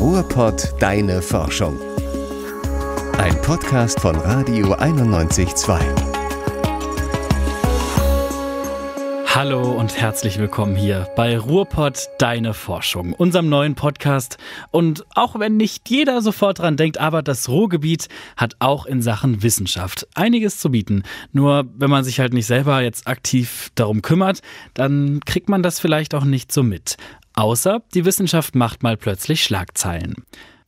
Ruhrpott Deine Forschung. Ein Podcast von Radio 91.2. Hallo und herzlich willkommen hier bei Ruhrpott Deine Forschung, unserem neuen Podcast. Und auch wenn nicht jeder sofort dran denkt, aber das Ruhrgebiet hat auch in Sachen Wissenschaft einiges zu bieten. Nur wenn man sich halt nicht selber jetzt aktiv darum kümmert, dann kriegt man das vielleicht auch nicht so mit. Außer die Wissenschaft macht mal plötzlich Schlagzeilen.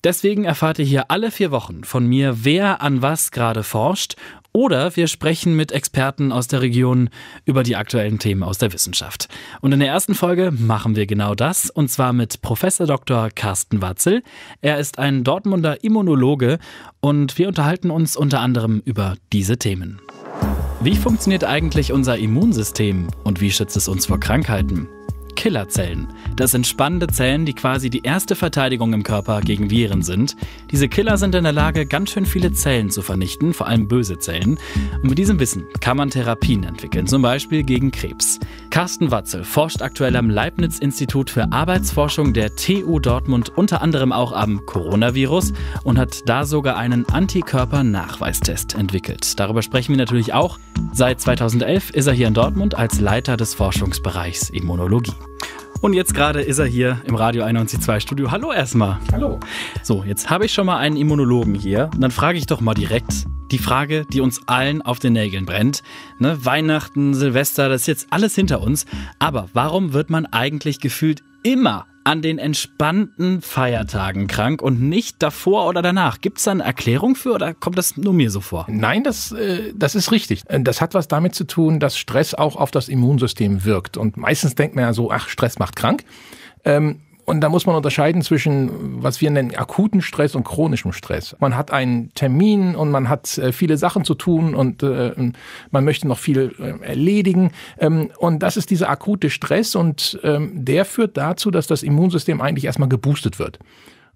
Deswegen erfahrt ihr hier alle vier Wochen von mir, wer an was gerade forscht oder wir sprechen mit Experten aus der Region über die aktuellen Themen aus der Wissenschaft. Und in der ersten Folge machen wir genau das, und zwar mit Professor Dr. Carsten Watzel. Er ist ein Dortmunder Immunologe und wir unterhalten uns unter anderem über diese Themen. Wie funktioniert eigentlich unser Immunsystem und wie schützt es uns vor Krankheiten? Killerzellen. Das sind spannende Zellen, die quasi die erste Verteidigung im Körper gegen Viren sind. Diese Killer sind in der Lage, ganz schön viele Zellen zu vernichten, vor allem böse Zellen. Und mit diesem Wissen kann man Therapien entwickeln, zum Beispiel gegen Krebs. Carsten Watzel forscht aktuell am Leibniz-Institut für Arbeitsforschung der TU Dortmund unter anderem auch am Coronavirus und hat da sogar einen Antikörper-Nachweistest entwickelt. Darüber sprechen wir natürlich auch. Seit 2011 ist er hier in Dortmund als Leiter des Forschungsbereichs Immunologie. Und jetzt gerade ist er hier im Radio 91.2 Studio. Hallo erstmal. Hallo. So, jetzt habe ich schon mal einen Immunologen hier. Und dann frage ich doch mal direkt die Frage, die uns allen auf den Nägeln brennt. Ne? Weihnachten, Silvester, das ist jetzt alles hinter uns. Aber warum wird man eigentlich gefühlt immer an den entspannten Feiertagen krank und nicht davor oder danach. Gibt es da eine Erklärung für oder kommt das nur mir so vor? Nein, das, äh, das ist richtig. Äh, das hat was damit zu tun, dass Stress auch auf das Immunsystem wirkt. Und meistens denkt man ja so, ach, Stress macht krank. Ähm, und da muss man unterscheiden zwischen, was wir nennen, akuten Stress und chronischem Stress. Man hat einen Termin und man hat äh, viele Sachen zu tun und äh, man möchte noch viel äh, erledigen. Ähm, und das ist dieser akute Stress und ähm, der führt dazu, dass das Immunsystem eigentlich erstmal geboostet wird.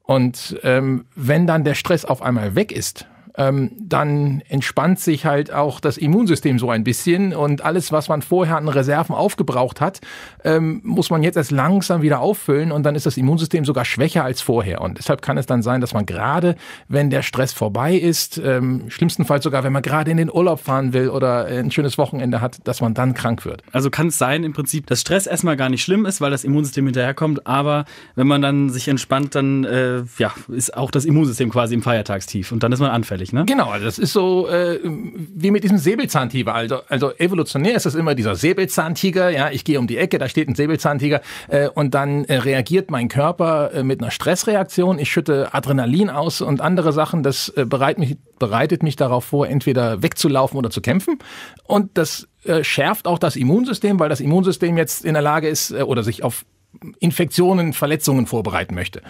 Und ähm, wenn dann der Stress auf einmal weg ist, ähm, dann entspannt sich halt auch das Immunsystem so ein bisschen und alles, was man vorher an Reserven aufgebraucht hat, ähm, muss man jetzt erst langsam wieder auffüllen und dann ist das Immunsystem sogar schwächer als vorher. Und deshalb kann es dann sein, dass man gerade, wenn der Stress vorbei ist, ähm, schlimmstenfalls sogar, wenn man gerade in den Urlaub fahren will oder ein schönes Wochenende hat, dass man dann krank wird. Also kann es sein im Prinzip, dass Stress erstmal gar nicht schlimm ist, weil das Immunsystem hinterherkommt, aber wenn man dann sich entspannt, dann äh, ja, ist auch das Immunsystem quasi im Feiertagstief und dann ist man anfällig eigentlich, ne? Genau, also das ist so äh, wie mit diesem Säbelzahntiger. Also, also evolutionär ist das immer dieser Säbelzahntiger, ja, ich gehe um die Ecke, da steht ein Säbelzahntiger äh, und dann äh, reagiert mein Körper äh, mit einer Stressreaktion, ich schütte Adrenalin aus und andere Sachen, das äh, bereit mich, bereitet mich darauf vor, entweder wegzulaufen oder zu kämpfen und das äh, schärft auch das Immunsystem, weil das Immunsystem jetzt in der Lage ist äh, oder sich auf Infektionen, Verletzungen vorbereiten möchte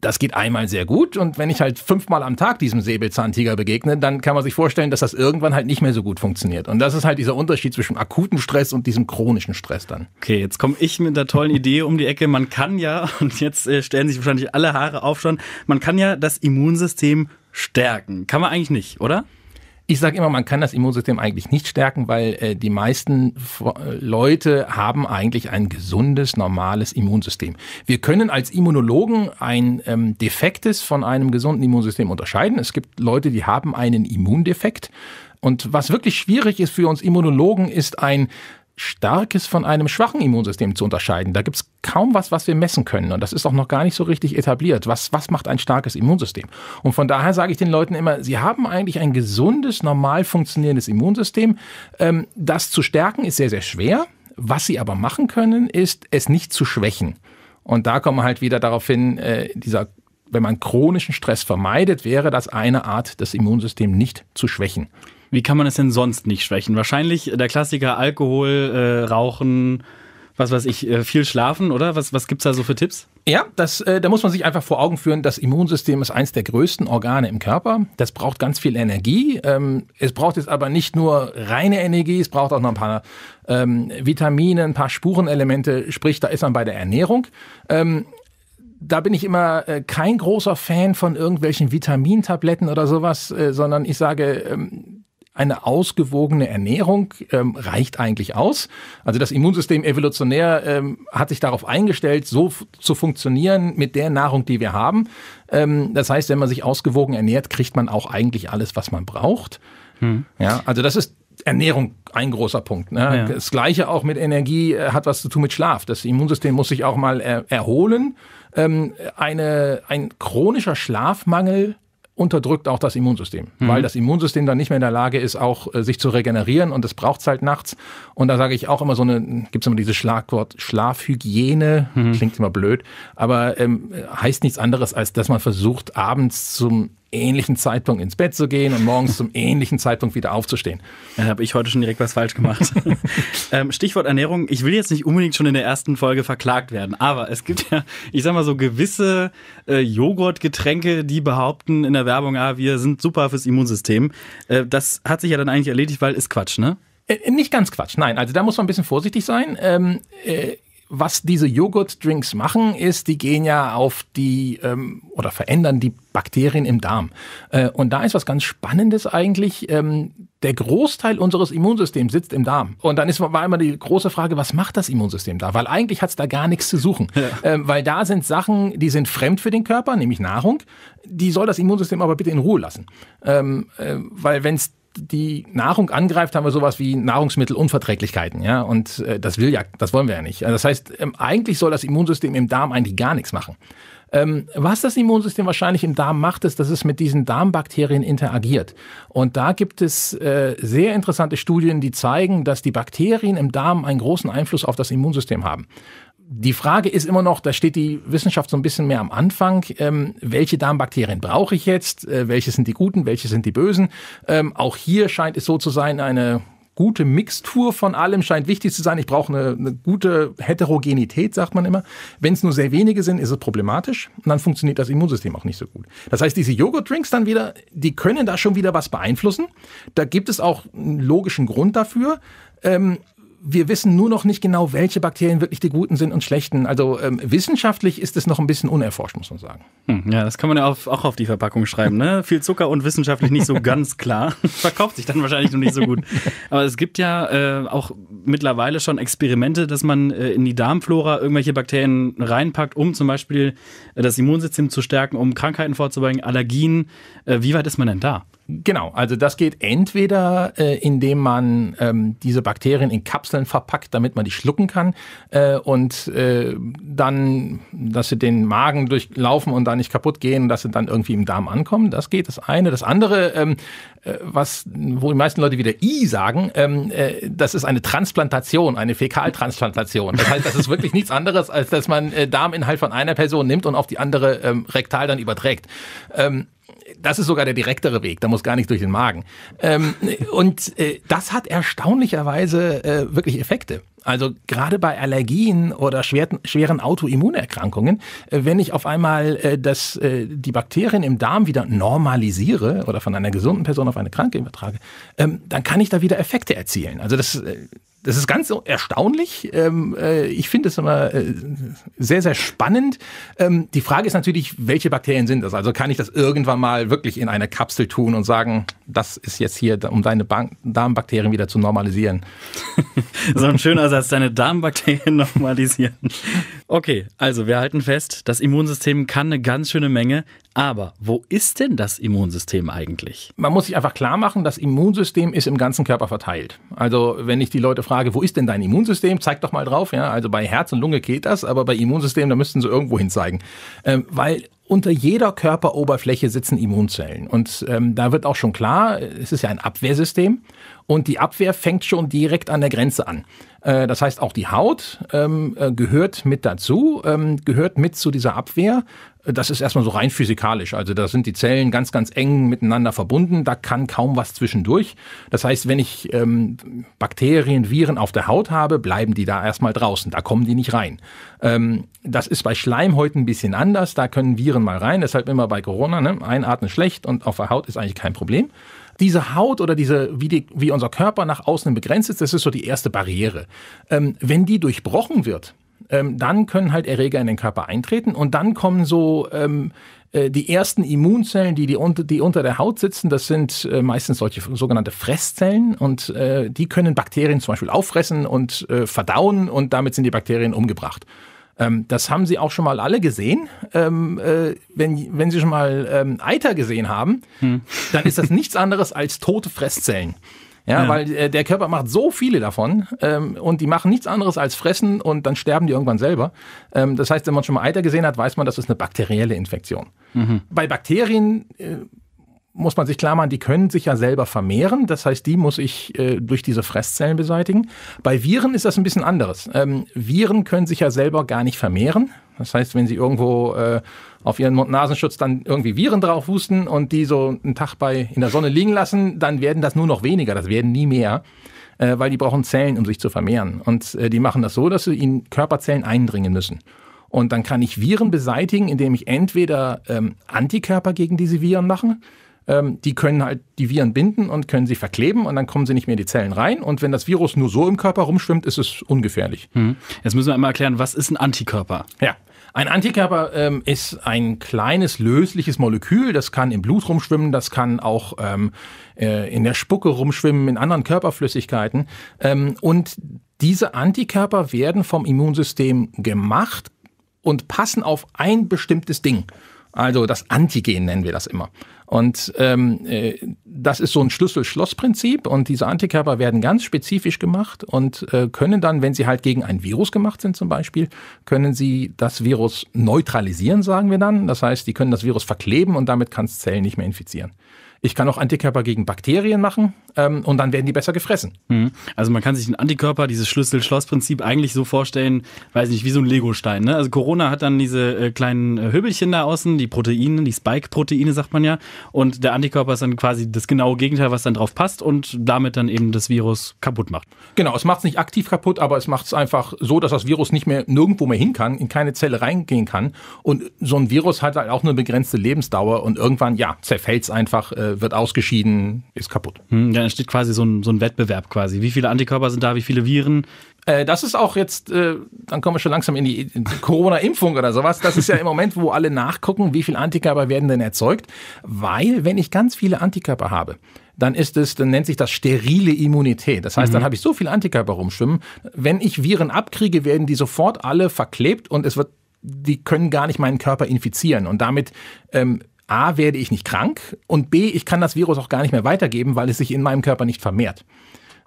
das geht einmal sehr gut und wenn ich halt fünfmal am Tag diesem Säbelzahntiger begegne, dann kann man sich vorstellen, dass das irgendwann halt nicht mehr so gut funktioniert. Und das ist halt dieser Unterschied zwischen akutem Stress und diesem chronischen Stress dann. Okay, jetzt komme ich mit der tollen Idee um die Ecke. Man kann ja, und jetzt äh, stellen sich wahrscheinlich alle Haare auf schon, man kann ja das Immunsystem stärken. Kann man eigentlich nicht, oder? Ich sage immer, man kann das Immunsystem eigentlich nicht stärken, weil äh, die meisten äh, Leute haben eigentlich ein gesundes, normales Immunsystem. Wir können als Immunologen ein ähm, defektes von einem gesunden Immunsystem unterscheiden. Es gibt Leute, die haben einen Immundefekt. Und was wirklich schwierig ist für uns Immunologen, ist ein starkes von einem schwachen Immunsystem zu unterscheiden. Da gibt es kaum was, was wir messen können. Und das ist auch noch gar nicht so richtig etabliert. Was, was macht ein starkes Immunsystem? Und von daher sage ich den Leuten immer, sie haben eigentlich ein gesundes, normal funktionierendes Immunsystem. Ähm, das zu stärken ist sehr, sehr schwer. Was sie aber machen können, ist, es nicht zu schwächen. Und da kommen wir halt wieder darauf hin, äh, dieser wenn man chronischen Stress vermeidet, wäre das eine Art, das Immunsystem nicht zu schwächen. Wie kann man es denn sonst nicht schwächen? Wahrscheinlich der Klassiker Alkohol, äh, Rauchen, was weiß ich, äh, viel schlafen, oder? Was, was gibt es da so für Tipps? Ja, das, äh, da muss man sich einfach vor Augen führen, das Immunsystem ist eins der größten Organe im Körper. Das braucht ganz viel Energie. Ähm, es braucht jetzt aber nicht nur reine Energie, es braucht auch noch ein paar ähm, Vitamine, ein paar Spurenelemente. Sprich, da ist man bei der Ernährung. Ähm, da bin ich immer äh, kein großer Fan von irgendwelchen Vitamintabletten oder sowas, äh, sondern ich sage, ähm, eine ausgewogene Ernährung ähm, reicht eigentlich aus. Also das Immunsystem evolutionär ähm, hat sich darauf eingestellt, so zu funktionieren mit der Nahrung, die wir haben. Ähm, das heißt, wenn man sich ausgewogen ernährt, kriegt man auch eigentlich alles, was man braucht. Hm. Ja, also das ist Ernährung ein großer Punkt. Ne? Ja. Das gleiche auch mit Energie äh, hat was zu tun mit Schlaf. Das Immunsystem muss sich auch mal er erholen. Ähm, eine, ein chronischer Schlafmangel unterdrückt auch das Immunsystem, mhm. weil das Immunsystem dann nicht mehr in der Lage ist, auch äh, sich zu regenerieren und das braucht es halt nachts. Und da sage ich auch immer so eine, gibt's immer dieses Schlagwort Schlafhygiene, mhm. klingt immer blöd, aber ähm, heißt nichts anderes, als dass man versucht, abends zum ähnlichen Zeitpunkt ins Bett zu gehen und morgens zum ähnlichen Zeitpunkt wieder aufzustehen. Dann habe ich heute schon direkt was falsch gemacht. ähm, Stichwort Ernährung. Ich will jetzt nicht unbedingt schon in der ersten Folge verklagt werden, aber es gibt ja, ich sag mal so gewisse äh, Joghurtgetränke, die behaupten in der Werbung, ah, wir sind super fürs Immunsystem. Äh, das hat sich ja dann eigentlich erledigt, weil ist Quatsch, ne? Äh, nicht ganz Quatsch, nein. Also da muss man ein bisschen vorsichtig sein. Ähm, äh, was diese Joghurt-Drinks machen, ist, die gehen ja auf die ähm, oder verändern die Bakterien im Darm. Äh, und da ist was ganz Spannendes eigentlich. Ähm, der Großteil unseres Immunsystems sitzt im Darm. Und dann ist, war immer die große Frage, was macht das Immunsystem da? Weil eigentlich hat es da gar nichts zu suchen. Ja. Ähm, weil da sind Sachen, die sind fremd für den Körper, nämlich Nahrung. Die soll das Immunsystem aber bitte in Ruhe lassen. Ähm, äh, weil wenn es die Nahrung angreift, haben wir sowas wie Nahrungsmittelunverträglichkeiten, ja. Und äh, das will ja, das wollen wir ja nicht. Also das heißt, ähm, eigentlich soll das Immunsystem im Darm eigentlich gar nichts machen. Ähm, was das Immunsystem wahrscheinlich im Darm macht, ist, dass es mit diesen Darmbakterien interagiert. Und da gibt es äh, sehr interessante Studien, die zeigen, dass die Bakterien im Darm einen großen Einfluss auf das Immunsystem haben die Frage ist immer noch, da steht die Wissenschaft so ein bisschen mehr am Anfang, ähm, welche Darmbakterien brauche ich jetzt, äh, welche sind die guten, welche sind die bösen. Ähm, auch hier scheint es so zu sein, eine gute Mixtur von allem scheint wichtig zu sein. Ich brauche eine, eine gute Heterogenität, sagt man immer. Wenn es nur sehr wenige sind, ist es problematisch und dann funktioniert das Immunsystem auch nicht so gut. Das heißt, diese Joghurtdrinks dann wieder, die können da schon wieder was beeinflussen. Da gibt es auch einen logischen Grund dafür. Ähm, wir wissen nur noch nicht genau, welche Bakterien wirklich die guten sind und schlechten. Also ähm, wissenschaftlich ist es noch ein bisschen unerforscht, muss man sagen. Hm, ja, das kann man ja auf, auch auf die Verpackung schreiben. Ne? Viel Zucker und wissenschaftlich nicht so ganz klar. Verkauft sich dann wahrscheinlich noch nicht so gut. Aber es gibt ja äh, auch mittlerweile schon Experimente, dass man äh, in die Darmflora irgendwelche Bakterien reinpackt, um zum Beispiel äh, das Immunsystem zu stärken, um Krankheiten vorzubeugen, Allergien. Äh, wie weit ist man denn da? Genau, also das geht entweder, äh, indem man ähm, diese Bakterien in Kapseln verpackt, damit man die schlucken kann äh, und äh, dann, dass sie den Magen durchlaufen und da nicht kaputt gehen, dass sie dann irgendwie im Darm ankommen. Das geht, das eine. Das andere, ähm, äh, was, wo die meisten Leute wieder I sagen, ähm, äh, das ist eine Transplantation, eine Fäkaltransplantation. Das heißt, das ist wirklich nichts anderes, als dass man äh, Darminhalt von einer Person nimmt und auf die andere ähm, rektal dann überträgt. Ähm, das ist sogar der direktere Weg, da muss gar nicht durch den Magen. Ähm, und äh, das hat erstaunlicherweise äh, wirklich Effekte. Also gerade bei Allergien oder schweren, schweren Autoimmunerkrankungen, äh, wenn ich auf einmal äh, das, äh, die Bakterien im Darm wieder normalisiere oder von einer gesunden Person auf eine kranke übertrage, ähm, dann kann ich da wieder Effekte erzielen. Also das das ist ganz erstaunlich. Ähm, äh, ich finde es immer äh, sehr, sehr spannend. Ähm, die Frage ist natürlich, welche Bakterien sind das? Also kann ich das irgendwann mal wirklich in eine Kapsel tun und sagen, das ist jetzt hier, um deine Darmbakterien wieder zu normalisieren? so ein schöner Satz, deine Darmbakterien normalisieren. Okay, also wir halten fest, das Immunsystem kann eine ganz schöne Menge, aber wo ist denn das Immunsystem eigentlich? Man muss sich einfach klar machen, das Immunsystem ist im ganzen Körper verteilt. Also wenn ich die Leute frage, wo ist denn dein Immunsystem? Zeig doch mal drauf. Ja, also bei Herz und Lunge geht das, aber bei Immunsystem, da müssten sie irgendwo hin zeigen. Ähm, weil unter jeder Körperoberfläche sitzen Immunzellen. Und ähm, da wird auch schon klar, es ist ja ein Abwehrsystem und die Abwehr fängt schon direkt an der Grenze an. Äh, das heißt, auch die Haut ähm, äh, gehört mit dazu, ähm, gehört mit zu dieser Abwehr. Das ist erstmal so rein physikalisch. Also da sind die Zellen ganz, ganz eng miteinander verbunden. Da kann kaum was zwischendurch. Das heißt, wenn ich ähm, Bakterien, Viren auf der Haut habe, bleiben die da erstmal draußen. Da kommen die nicht rein. Ähm, das ist bei Schleimhäuten ein bisschen anders. Da können Viren anderen mal rein. Deshalb immer bei Corona, ne? einatmen schlecht und auf der Haut ist eigentlich kein Problem diese Haut oder diese, wie, die, wie, unser Körper nach außen begrenzt ist, das ist so die erste Barriere. Ähm, wenn die durchbrochen wird, ähm, dann können halt Erreger in den Körper eintreten und dann kommen so ähm, äh, die ersten Immunzellen, die, die, unter, die unter der Haut sitzen, das sind äh, meistens solche sogenannte Fresszellen und äh, die können Bakterien zum Beispiel auffressen und äh, verdauen und damit sind die Bakterien umgebracht. Ähm, das haben Sie auch schon mal alle gesehen. Ähm, äh, wenn, wenn Sie schon mal ähm, Eiter gesehen haben, hm. dann ist das nichts anderes als tote Fresszellen. Ja, ja, weil äh, der Körper macht so viele davon ähm, und die machen nichts anderes als fressen und dann sterben die irgendwann selber. Ähm, das heißt, wenn man schon mal Eiter gesehen hat, weiß man, das ist eine bakterielle Infektion. Mhm. Bei Bakterien äh, muss man sich klar machen, die können sich ja selber vermehren. Das heißt, die muss ich äh, durch diese Fresszellen beseitigen. Bei Viren ist das ein bisschen anderes. Ähm, Viren können sich ja selber gar nicht vermehren. Das heißt, wenn sie irgendwo äh, auf ihren Mund-Nasenschutz dann irgendwie Viren drauf husten und die so einen Tag bei in der Sonne liegen lassen, dann werden das nur noch weniger. Das werden nie mehr äh, weil die brauchen Zellen, um sich zu vermehren. Und äh, die machen das so, dass sie in Körperzellen eindringen müssen. Und dann kann ich Viren beseitigen, indem ich entweder ähm, Antikörper gegen diese Viren mache, ähm, die können halt die Viren binden und können sie verkleben und dann kommen sie nicht mehr in die Zellen rein. Und wenn das Virus nur so im Körper rumschwimmt, ist es ungefährlich. Hm. Jetzt müssen wir einmal erklären, was ist ein Antikörper? Ja. Ein Antikörper ähm, ist ein kleines lösliches Molekül, das kann im Blut rumschwimmen, das kann auch ähm, äh, in der Spucke rumschwimmen, in anderen Körperflüssigkeiten. Ähm, und diese Antikörper werden vom Immunsystem gemacht und passen auf ein bestimmtes Ding. Also das Antigen nennen wir das immer. Und ähm, äh, das ist so ein Schlüssel-Schloss-Prinzip und diese Antikörper werden ganz spezifisch gemacht und äh, können dann, wenn sie halt gegen ein Virus gemacht sind zum Beispiel, können sie das Virus neutralisieren, sagen wir dann. Das heißt, die können das Virus verkleben und damit kann es Zellen nicht mehr infizieren. Ich kann auch Antikörper gegen Bakterien machen ähm, und dann werden die besser gefressen. Mhm. Also man kann sich einen Antikörper, dieses Schlüssel-Schloss-Prinzip eigentlich so vorstellen, weiß nicht, wie so ein Legostein. Ne? Also Corona hat dann diese äh, kleinen äh, Hübelchen da außen, die Proteine, die Spike-Proteine sagt man ja. Und der Antikörper ist dann quasi das genaue Gegenteil, was dann drauf passt und damit dann eben das Virus kaputt macht. Genau, es macht es nicht aktiv kaputt, aber es macht es einfach so, dass das Virus nicht mehr nirgendwo mehr hin kann, in keine Zelle reingehen kann. Und so ein Virus hat halt auch eine begrenzte Lebensdauer und irgendwann, ja, zerfällt es einfach. Äh, äh, wird ausgeschieden, ist kaputt. Hm, dann entsteht quasi so ein, so ein Wettbewerb quasi. Wie viele Antikörper sind da, wie viele Viren? Äh, das ist auch jetzt, äh, dann kommen wir schon langsam in die Corona-Impfung oder sowas. Das ist ja im Moment, wo alle nachgucken, wie viele Antikörper werden denn erzeugt. Weil, wenn ich ganz viele Antikörper habe, dann ist es, dann nennt sich das sterile Immunität. Das heißt, mhm. dann habe ich so viele Antikörper rumschwimmen. Wenn ich Viren abkriege, werden die sofort alle verklebt und es wird die können gar nicht meinen Körper infizieren. Und damit ähm, A, werde ich nicht krank und B, ich kann das Virus auch gar nicht mehr weitergeben, weil es sich in meinem Körper nicht vermehrt.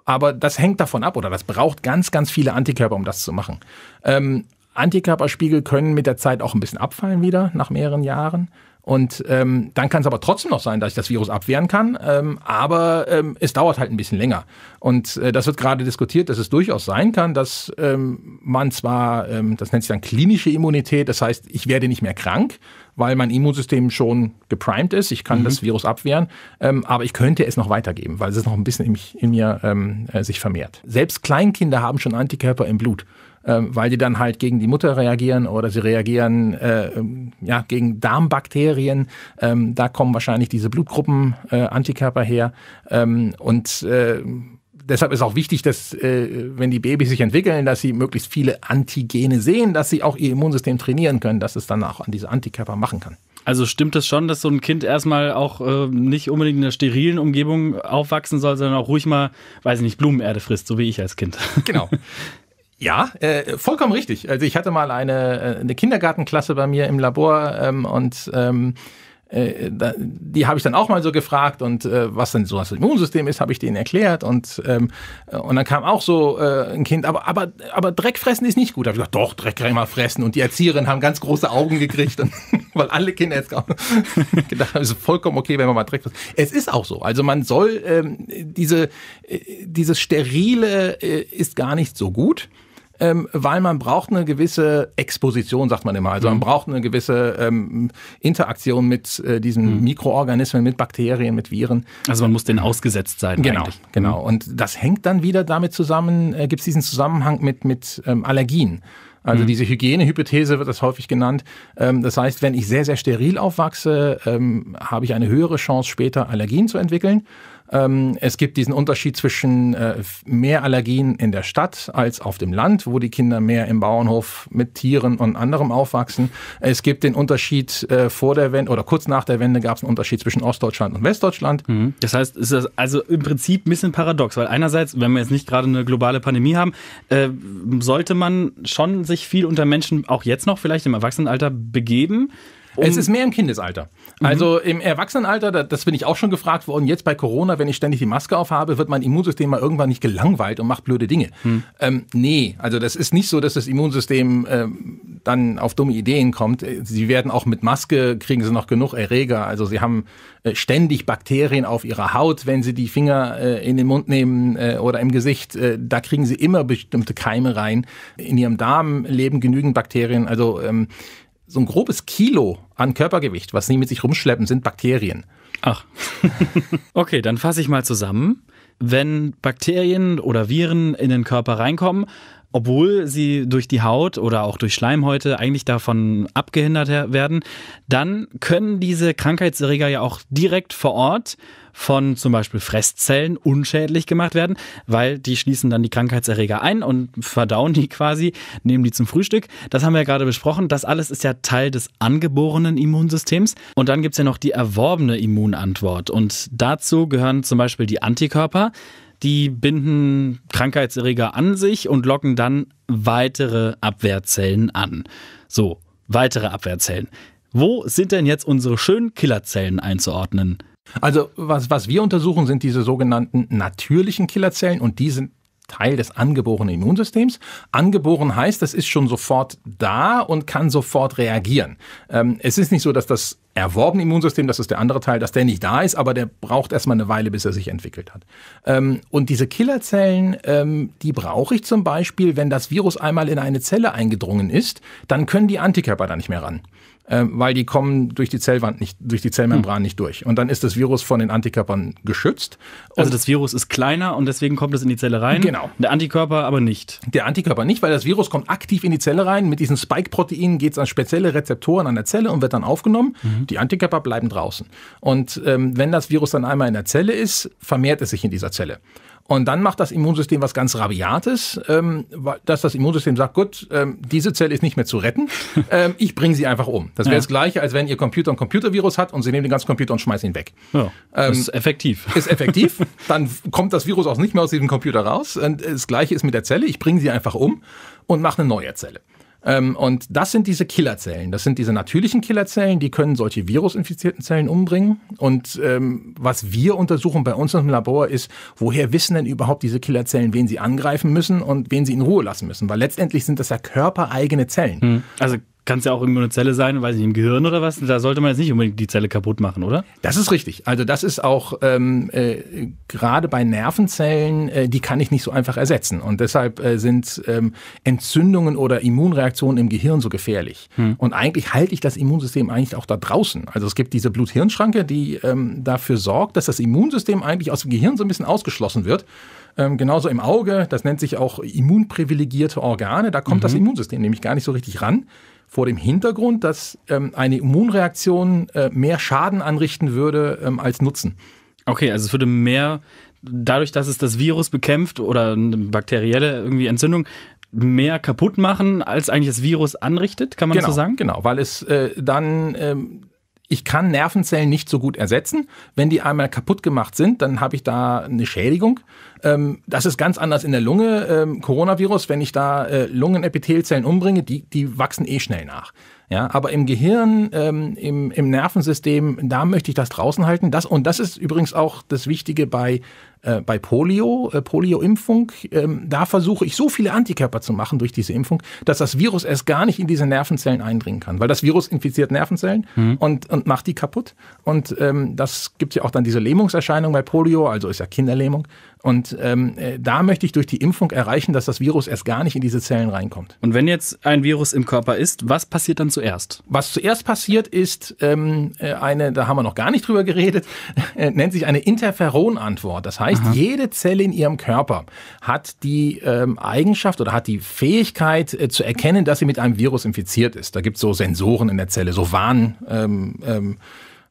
Aber das hängt davon ab oder das braucht ganz, ganz viele Antikörper, um das zu machen. Ähm, Antikörperspiegel können mit der Zeit auch ein bisschen abfallen wieder nach mehreren Jahren. Und ähm, dann kann es aber trotzdem noch sein, dass ich das Virus abwehren kann. Ähm, aber ähm, es dauert halt ein bisschen länger. Und äh, das wird gerade diskutiert, dass es durchaus sein kann, dass ähm, man zwar, ähm, das nennt sich dann klinische Immunität, das heißt, ich werde nicht mehr krank, weil mein Immunsystem schon geprimed ist. Ich kann mhm. das Virus abwehren, ähm, aber ich könnte es noch weitergeben, weil es noch ein bisschen in, mich, in mir ähm, äh, sich vermehrt. Selbst Kleinkinder haben schon Antikörper im Blut ähm, weil die dann halt gegen die Mutter reagieren oder sie reagieren äh, ähm, ja, gegen Darmbakterien. Ähm, da kommen wahrscheinlich diese Blutgruppen äh, her. Ähm, und äh, deshalb ist auch wichtig, dass äh, wenn die Babys sich entwickeln, dass sie möglichst viele Antigene sehen, dass sie auch ihr Immunsystem trainieren können, dass es dann auch an diese Antikörper machen kann. Also stimmt es schon, dass so ein Kind erstmal auch äh, nicht unbedingt in einer sterilen Umgebung aufwachsen soll, sondern auch ruhig mal, weiß ich nicht, Blumenerde frisst, so wie ich als Kind. Genau. Ja, äh, vollkommen richtig. Also ich hatte mal eine, äh, eine Kindergartenklasse bei mir im Labor ähm, und ähm, äh, die habe ich dann auch mal so gefragt und äh, was denn so das Immunsystem ist, habe ich denen erklärt und ähm, äh, und dann kam auch so äh, ein Kind, aber aber aber Dreck fressen ist nicht gut. Da habe ich gesagt, doch Dreck kann ich mal fressen und die Erzieherinnen haben ganz große Augen gekriegt, und, weil alle Kinder jetzt gedacht haben, es ist vollkommen okay, wenn man mal Dreck fressen. Es ist auch so, also man soll ähm, diese äh, dieses sterile ist gar nicht so gut ähm, weil man braucht eine gewisse Exposition, sagt man immer. Also man mhm. braucht eine gewisse ähm, Interaktion mit äh, diesen mhm. Mikroorganismen, mit Bakterien, mit Viren. Also man muss denen ausgesetzt sein. Genau, eigentlich. genau. Mhm. Und das hängt dann wieder damit zusammen, äh, gibt es diesen Zusammenhang mit, mit ähm, Allergien. Also mhm. diese Hygienehypothese wird das häufig genannt. Ähm, das heißt, wenn ich sehr, sehr steril aufwachse, ähm, habe ich eine höhere Chance, später Allergien zu entwickeln. Ähm, es gibt diesen Unterschied zwischen äh, mehr Allergien in der Stadt als auf dem Land, wo die Kinder mehr im Bauernhof mit Tieren und anderem aufwachsen. Es gibt den Unterschied äh, vor der Wende oder kurz nach der Wende gab es einen Unterschied zwischen Ostdeutschland und Westdeutschland. Mhm. Das heißt, ist das also im Prinzip ein bisschen paradox, weil einerseits, wenn wir jetzt nicht gerade eine globale Pandemie haben, äh, sollte man schon sich viel unter Menschen auch jetzt noch vielleicht im Erwachsenenalter begeben. Um es ist mehr im Kindesalter. Mhm. Also im Erwachsenenalter, das bin ich auch schon gefragt worden, jetzt bei Corona, wenn ich ständig die Maske aufhabe, wird mein Immunsystem mal irgendwann nicht gelangweilt und macht blöde Dinge. Mhm. Ähm, nee, also das ist nicht so, dass das Immunsystem ähm, dann auf dumme Ideen kommt. Äh, sie werden auch mit Maske, kriegen sie noch genug Erreger. Also sie haben äh, ständig Bakterien auf ihrer Haut, wenn sie die Finger äh, in den Mund nehmen äh, oder im Gesicht. Äh, da kriegen sie immer bestimmte Keime rein. In ihrem Darm leben genügend Bakterien. Also ähm, so ein grobes Kilo an Körpergewicht, was sie mit sich rumschleppen, sind Bakterien. Ach. okay, dann fasse ich mal zusammen. Wenn Bakterien oder Viren in den Körper reinkommen, obwohl sie durch die Haut oder auch durch Schleimhäute eigentlich davon abgehindert werden, dann können diese Krankheitserreger ja auch direkt vor Ort von zum Beispiel Fresszellen unschädlich gemacht werden, weil die schließen dann die Krankheitserreger ein und verdauen die quasi, nehmen die zum Frühstück. Das haben wir ja gerade besprochen. Das alles ist ja Teil des angeborenen Immunsystems. Und dann gibt es ja noch die erworbene Immunantwort. Und dazu gehören zum Beispiel die Antikörper, die binden Krankheitserreger an sich und locken dann weitere Abwehrzellen an. So, weitere Abwehrzellen. Wo sind denn jetzt unsere schönen Killerzellen einzuordnen? Also, was, was wir untersuchen, sind diese sogenannten natürlichen Killerzellen und die sind Teil des angeborenen Immunsystems. Angeboren heißt, das ist schon sofort da und kann sofort reagieren. Ähm, es ist nicht so, dass das erworben Immunsystem, das ist der andere Teil, dass der nicht da ist, aber der braucht erstmal eine Weile, bis er sich entwickelt hat. Ähm, und diese Killerzellen, ähm, die brauche ich zum Beispiel, wenn das Virus einmal in eine Zelle eingedrungen ist, dann können die Antikörper da nicht mehr ran. Ähm, weil die kommen durch die Zellwand nicht, durch die Zellmembran hm. nicht durch. Und dann ist das Virus von den Antikörpern geschützt. also das Virus ist kleiner und deswegen kommt es in die Zelle rein. Genau. Der Antikörper aber nicht. Der Antikörper nicht, weil das Virus kommt aktiv in die Zelle rein. Mit diesen Spike-Proteinen geht es an spezielle Rezeptoren an der Zelle und wird dann aufgenommen. Mhm. Die Antikörper bleiben draußen. Und ähm, wenn das Virus dann einmal in der Zelle ist, vermehrt es sich in dieser Zelle. Und dann macht das Immunsystem was ganz Rabiates, ähm, dass das Immunsystem sagt, gut, ähm, diese Zelle ist nicht mehr zu retten, ähm, ich bringe sie einfach um. Das wäre ja. das Gleiche, als wenn Ihr Computer ein Computervirus hat und Sie nehmen den ganzen Computer und schmeißen ihn weg. Ja, ähm, ist effektiv. Ist effektiv. dann kommt das Virus auch nicht mehr aus diesem Computer raus. Und das Gleiche ist mit der Zelle, ich bringe sie einfach um und mache eine neue Zelle. Ähm, und das sind diese Killerzellen. Das sind diese natürlichen Killerzellen, die können solche virusinfizierten Zellen umbringen. Und ähm, was wir untersuchen bei uns im Labor ist, woher wissen denn überhaupt diese Killerzellen, wen sie angreifen müssen und wen sie in Ruhe lassen müssen? Weil letztendlich sind das ja körpereigene Zellen. Hm. Also kann es ja auch irgendwo eine Zelle sein, weiß nicht, im Gehirn oder was. Da sollte man jetzt nicht unbedingt die Zelle kaputt machen, oder? Das ist richtig. Also das ist auch ähm, äh, gerade bei Nervenzellen, äh, die kann ich nicht so einfach ersetzen. Und deshalb äh, sind ähm, Entzündungen oder Immunreaktionen im Gehirn so gefährlich. Hm. Und eigentlich halte ich das Immunsystem eigentlich auch da draußen. Also es gibt diese Blut-Hirn-Schranke, die ähm, dafür sorgt, dass das Immunsystem eigentlich aus dem Gehirn so ein bisschen ausgeschlossen wird. Ähm, genauso im Auge, das nennt sich auch immunprivilegierte Organe, da kommt mhm. das Immunsystem nämlich gar nicht so richtig ran vor dem Hintergrund, dass ähm, eine Immunreaktion äh, mehr Schaden anrichten würde ähm, als Nutzen. Okay, also es würde mehr, dadurch, dass es das Virus bekämpft oder eine bakterielle irgendwie Entzündung, mehr kaputt machen, als eigentlich das Virus anrichtet, kann man genau, so sagen? Genau, weil es äh, dann ähm, ich kann Nervenzellen nicht so gut ersetzen. Wenn die einmal kaputt gemacht sind, dann habe ich da eine Schädigung. Ähm, das ist ganz anders in der Lunge. Ähm, Coronavirus, wenn ich da äh, Lungenepithelzellen umbringe, die, die wachsen eh schnell nach. Ja, aber im Gehirn, ähm, im, im Nervensystem, da möchte ich das draußen halten. Das, und das ist übrigens auch das Wichtige bei äh, bei Polio, äh, Polio-Impfung, ähm, da versuche ich so viele Antikörper zu machen durch diese Impfung, dass das Virus erst gar nicht in diese Nervenzellen eindringen kann, weil das Virus infiziert Nervenzellen mhm. und, und macht die kaputt. Und ähm, das gibt ja auch dann diese Lähmungserscheinung bei Polio, also ist ja Kinderlähmung. Und ähm, äh, da möchte ich durch die Impfung erreichen, dass das Virus erst gar nicht in diese Zellen reinkommt. Und wenn jetzt ein Virus im Körper ist, was passiert dann zuerst? Was zuerst passiert ist ähm, äh, eine, da haben wir noch gar nicht drüber geredet, äh, nennt sich eine Interferonantwort. Das heißt, heißt, Aha. jede Zelle in ihrem Körper hat die ähm, Eigenschaft oder hat die Fähigkeit äh, zu erkennen, dass sie mit einem Virus infiziert ist. Da gibt es so Sensoren in der Zelle, so Warn. Ähm, ähm,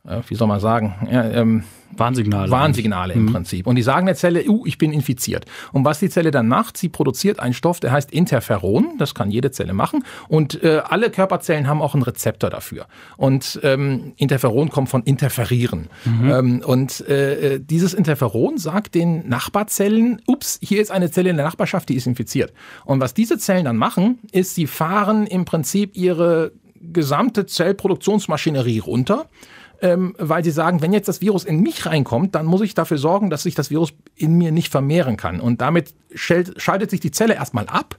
äh, wie soll man sagen, äh, ähm, Warnsignale. Warnsignale im mhm. Prinzip. Und die sagen der Zelle, uh, ich bin infiziert. Und was die Zelle dann macht, sie produziert einen Stoff, der heißt Interferon. Das kann jede Zelle machen. Und äh, alle Körperzellen haben auch einen Rezeptor dafür. Und ähm, Interferon kommt von interferieren. Mhm. Ähm, und äh, äh dieses Interferon sagt den Nachbarzellen, ups, hier ist eine Zelle in der Nachbarschaft, die ist infiziert. Und was diese Zellen dann machen, ist, sie fahren im Prinzip ihre gesamte Zellproduktionsmaschinerie runter ähm, weil sie sagen, wenn jetzt das Virus in mich reinkommt, dann muss ich dafür sorgen, dass sich das Virus in mir nicht vermehren kann. Und damit schaltet sich die Zelle erstmal ab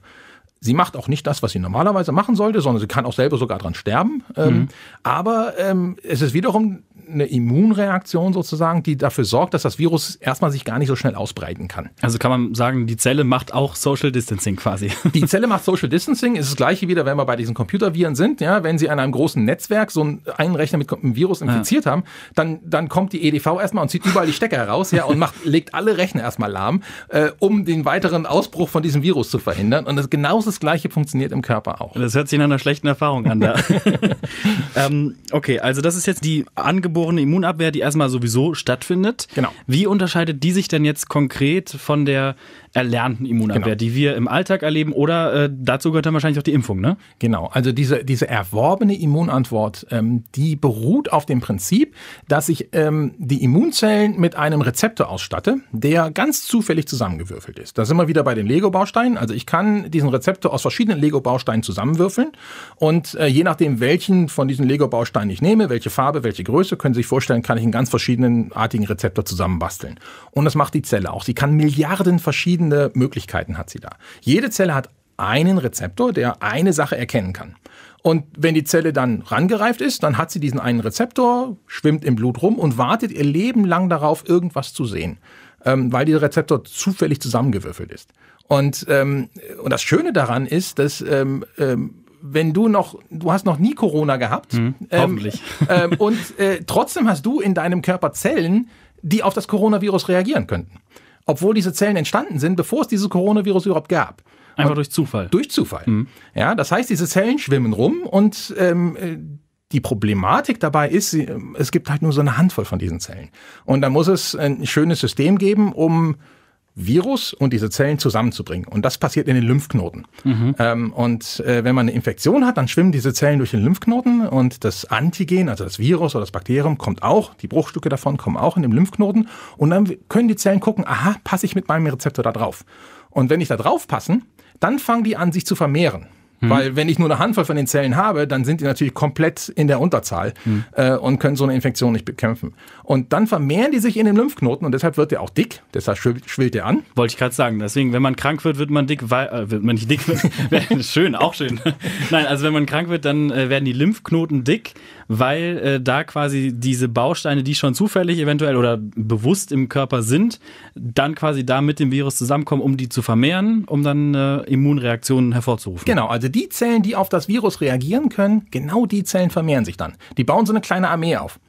Sie macht auch nicht das, was sie normalerweise machen sollte, sondern sie kann auch selber sogar dran sterben. Ähm, mhm. Ähm, aber ähm, es ist wiederum eine Immunreaktion sozusagen, die dafür sorgt, dass das Virus erstmal sich gar nicht so schnell ausbreiten kann. Also kann man sagen, die Zelle macht auch Social Distancing quasi. Die Zelle macht Social Distancing, ist das gleiche wieder, wenn wir bei diesen Computerviren sind, ja, wenn sie an einem großen Netzwerk so einen, Rechner mit einem Virus ah. infiziert ja. haben, dann, dann kommt die EDV erstmal und zieht überall die Stecker heraus, ja, und macht, legt alle Rechner erstmal lahm, äh, um den weiteren Ausbruch von diesem Virus zu verhindern. Und das genauso das Gleiche funktioniert im Körper auch. Das hört sich nach einer schlechten Erfahrung an. Da. ähm, okay, also das ist jetzt die angeborene Immunabwehr, die erstmal sowieso stattfindet. Genau. Wie unterscheidet die sich denn jetzt konkret von der erlernten Immunabwehr, genau. die wir im Alltag erleben oder äh, dazu gehört dann wahrscheinlich auch die Impfung, ne? Genau, also diese, diese erworbene Immunantwort, ähm, die beruht auf dem Prinzip, dass ich ähm, die Immunzellen mit einem Rezeptor ausstatte, der ganz zufällig zusammengewürfelt ist. Da sind wir wieder bei den Lego-Bausteinen. Also ich kann diesen Rezeptor aus verschiedenen Lego-Bausteinen zusammenwürfeln und äh, je nachdem, welchen von diesen Lego-Bausteinen ich nehme, welche Farbe, welche Größe, können Sie sich vorstellen, kann ich einen ganz verschiedenen artigen Rezeptor zusammenbasteln. Und das macht die Zelle auch. Sie kann Milliarden verschiedene verschiedene Möglichkeiten hat sie da. Jede Zelle hat einen Rezeptor, der eine Sache erkennen kann. Und wenn die Zelle dann rangereift ist, dann hat sie diesen einen Rezeptor, schwimmt im Blut rum und wartet ihr Leben lang darauf, irgendwas zu sehen, ähm, weil dieser Rezeptor zufällig zusammengewürfelt ist. Und, ähm, und das Schöne daran ist, dass ähm, ähm wenn du noch, du hast noch nie Corona gehabt. Hm, ähm, hoffentlich. Ähm, ähm, und äh, trotzdem hast du in deinem Körper Zellen, die auf das Coronavirus reagieren könnten obwohl diese Zellen entstanden sind, bevor es dieses Coronavirus überhaupt gab. Einfach und durch Zufall. Durch Zufall. Mhm. Ja, das heißt, diese Zellen schwimmen rum und ähm, äh, die Problematik dabei ist, es gibt halt nur so eine Handvoll von diesen Zellen. Und da muss es ein schönes System geben, um Virus und diese Zellen zusammenzubringen. Und das passiert in den Lymphknoten. Mhm. Ähm, und äh, wenn man eine Infektion hat, dann schwimmen diese Zellen durch den Lymphknoten und das Antigen, also das Virus oder das Bakterium, kommt auch, die Bruchstücke davon kommen auch in den Lymphknoten. Und dann können die Zellen gucken, aha, passe ich mit meinem Rezeptor da drauf. Und wenn ich da drauf passen, dann fangen die an, sich zu vermehren. Hm. Weil wenn ich nur eine Handvoll von den Zellen habe, dann sind die natürlich komplett in der Unterzahl hm. äh, und können so eine Infektion nicht bekämpfen. Und dann vermehren die sich in den Lymphknoten und deshalb wird der auch dick, deshalb schwillt der an. Wollte ich gerade sagen, deswegen, wenn man krank wird, wird man dick, weil, äh, wird man nicht dick, schön, auch schön. Nein, also wenn man krank wird, dann äh, werden die Lymphknoten dick weil äh, da quasi diese Bausteine, die schon zufällig eventuell oder bewusst im Körper sind, dann quasi da mit dem Virus zusammenkommen, um die zu vermehren, um dann äh, Immunreaktionen hervorzurufen. Genau, also die Zellen, die auf das Virus reagieren können, genau die Zellen vermehren sich dann. Die bauen so eine kleine Armee auf.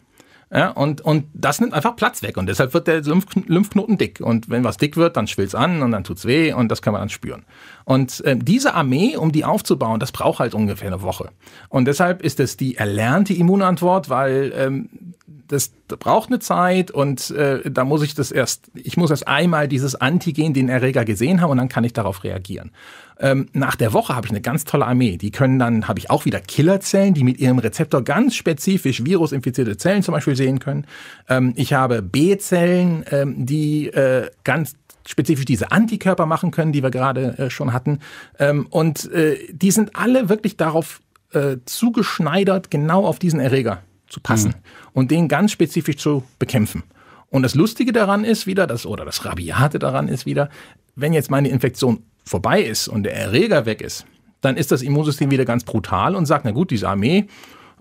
Ja, und, und das nimmt einfach Platz weg und deshalb wird der Lymph Lymphknoten dick. Und wenn was dick wird, dann es an und dann tut es weh und das kann man dann spüren. Und äh, diese Armee, um die aufzubauen, das braucht halt ungefähr eine Woche. Und deshalb ist das die erlernte Immunantwort, weil ähm, das braucht eine Zeit und äh, da muss ich das erst, ich muss erst einmal dieses Antigen, den Erreger gesehen haben und dann kann ich darauf reagieren. Ähm, nach der Woche habe ich eine ganz tolle Armee. Die können dann, habe ich auch wieder Killerzellen, die mit ihrem Rezeptor ganz spezifisch virusinfizierte Zellen zum Beispiel sehen können. Ähm, ich habe B-Zellen, ähm, die äh, ganz spezifisch diese Antikörper machen können, die wir gerade äh, schon hatten. Ähm, und äh, die sind alle wirklich darauf äh, zugeschneidert, genau auf diesen Erreger zu passen mhm. und den ganz spezifisch zu bekämpfen. Und das Lustige daran ist wieder, das, oder das Rabiate daran ist wieder, wenn jetzt meine Infektion vorbei ist und der Erreger weg ist, dann ist das Immunsystem wieder ganz brutal und sagt, na gut, diese Armee,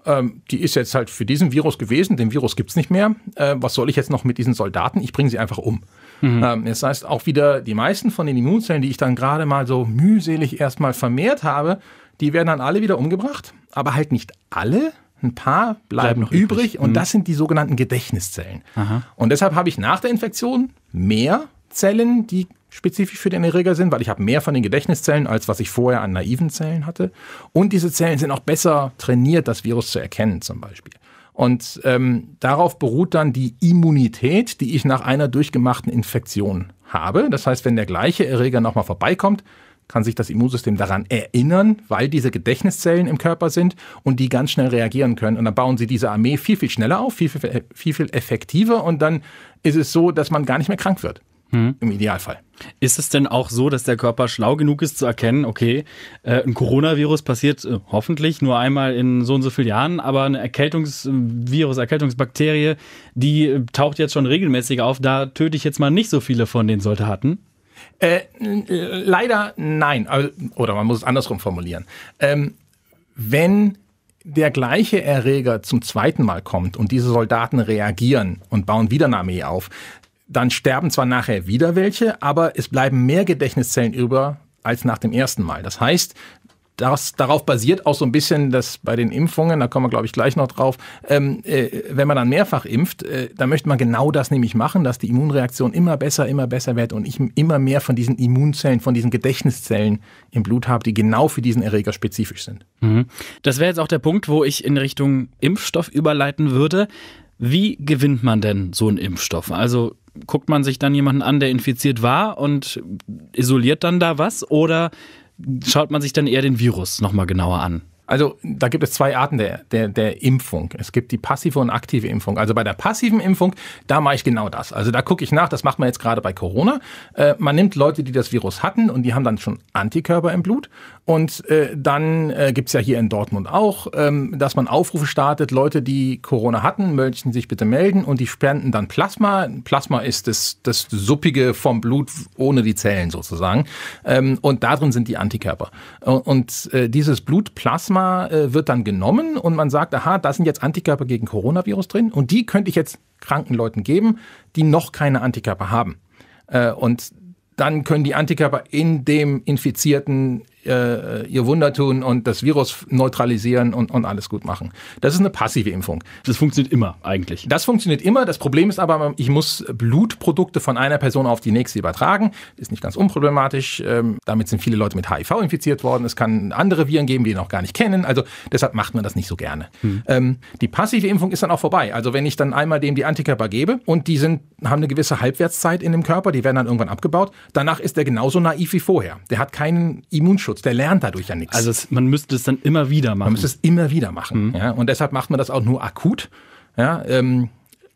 ähm, die ist jetzt halt für diesen Virus gewesen, den Virus gibt es nicht mehr, äh, was soll ich jetzt noch mit diesen Soldaten? Ich bringe sie einfach um. Mhm. Ähm, das heißt, auch wieder die meisten von den Immunzellen, die ich dann gerade mal so mühselig erstmal vermehrt habe, die werden dann alle wieder umgebracht, aber halt nicht alle, ein paar bleiben Bleib noch übrig, übrig. und mhm. das sind die sogenannten Gedächtniszellen. Aha. Und deshalb habe ich nach der Infektion mehr Zellen, die spezifisch für den Erreger sind, weil ich habe mehr von den Gedächtniszellen, als was ich vorher an naiven Zellen hatte. Und diese Zellen sind auch besser trainiert, das Virus zu erkennen zum Beispiel. Und ähm, darauf beruht dann die Immunität, die ich nach einer durchgemachten Infektion habe. Das heißt, wenn der gleiche Erreger nochmal vorbeikommt, kann sich das Immunsystem daran erinnern, weil diese Gedächtniszellen im Körper sind und die ganz schnell reagieren können. Und dann bauen sie diese Armee viel, viel schneller auf, viel, viel, viel, viel effektiver. Und dann ist es so, dass man gar nicht mehr krank wird. Hm. Im Idealfall. Ist es denn auch so, dass der Körper schlau genug ist zu erkennen, okay, äh, ein Coronavirus passiert äh, hoffentlich nur einmal in so und so vielen Jahren, aber eine Erkältungsvirus, äh, Erkältungsbakterie, die taucht jetzt schon regelmäßig auf, da töte ich jetzt mal nicht so viele von den Soldaten? Äh, leider nein, also, oder man muss es andersrum formulieren. Ähm, wenn der gleiche Erreger zum zweiten Mal kommt und diese Soldaten reagieren und bauen wieder eine Armee auf, dann sterben zwar nachher wieder welche, aber es bleiben mehr Gedächtniszellen über als nach dem ersten Mal. Das heißt, das, darauf basiert auch so ein bisschen, dass bei den Impfungen, da kommen wir glaube ich gleich noch drauf, ähm, äh, wenn man dann mehrfach impft, äh, dann möchte man genau das nämlich machen, dass die Immunreaktion immer besser, immer besser wird und ich immer mehr von diesen Immunzellen, von diesen Gedächtniszellen im Blut habe, die genau für diesen Erreger spezifisch sind. Mhm. Das wäre jetzt auch der Punkt, wo ich in Richtung Impfstoff überleiten würde. Wie gewinnt man denn so einen Impfstoff? Also guckt man sich dann jemanden an, der infiziert war und isoliert dann da was? Oder schaut man sich dann eher den Virus nochmal genauer an? Also da gibt es zwei Arten der, der, der Impfung. Es gibt die passive und aktive Impfung. Also bei der passiven Impfung, da mache ich genau das. Also da gucke ich nach, das macht man jetzt gerade bei Corona. Äh, man nimmt Leute, die das Virus hatten und die haben dann schon Antikörper im Blut. Und äh, dann äh, gibt es ja hier in Dortmund auch, ähm, dass man Aufrufe startet, Leute, die Corona hatten, möchten sich bitte melden und die spenden dann Plasma. Plasma ist das, das Suppige vom Blut ohne die Zellen sozusagen. Ähm, und darin sind die Antikörper. Und, und äh, dieses Blutplasma, Plasma äh, wird dann genommen und man sagt, aha, da sind jetzt Antikörper gegen Coronavirus drin und die könnte ich jetzt kranken Leuten geben, die noch keine Antikörper haben. Äh, und dann können die Antikörper in dem Infizierten äh, ihr Wunder tun und das Virus neutralisieren und, und alles gut machen. Das ist eine passive Impfung. Das funktioniert immer eigentlich. Das funktioniert immer. Das Problem ist aber, ich muss Blutprodukte von einer Person auf die nächste übertragen. Ist nicht ganz unproblematisch. Ähm, damit sind viele Leute mit HIV infiziert worden. Es kann andere Viren geben, die wir noch gar nicht kennen. Also deshalb macht man das nicht so gerne. Hm. Ähm, die passive Impfung ist dann auch vorbei. Also wenn ich dann einmal dem die Antikörper gebe und die sind, haben eine gewisse Halbwertszeit in dem Körper, die werden dann irgendwann abgebaut. Danach ist der genauso naiv wie vorher. Der hat keinen Immunschutz Datenschutz, der lernt dadurch ja nichts. Also es, man müsste es dann immer wieder machen. Man müsste es immer wieder machen. Mhm. Ja? Und deshalb macht man das auch nur akut. Ja? Ähm,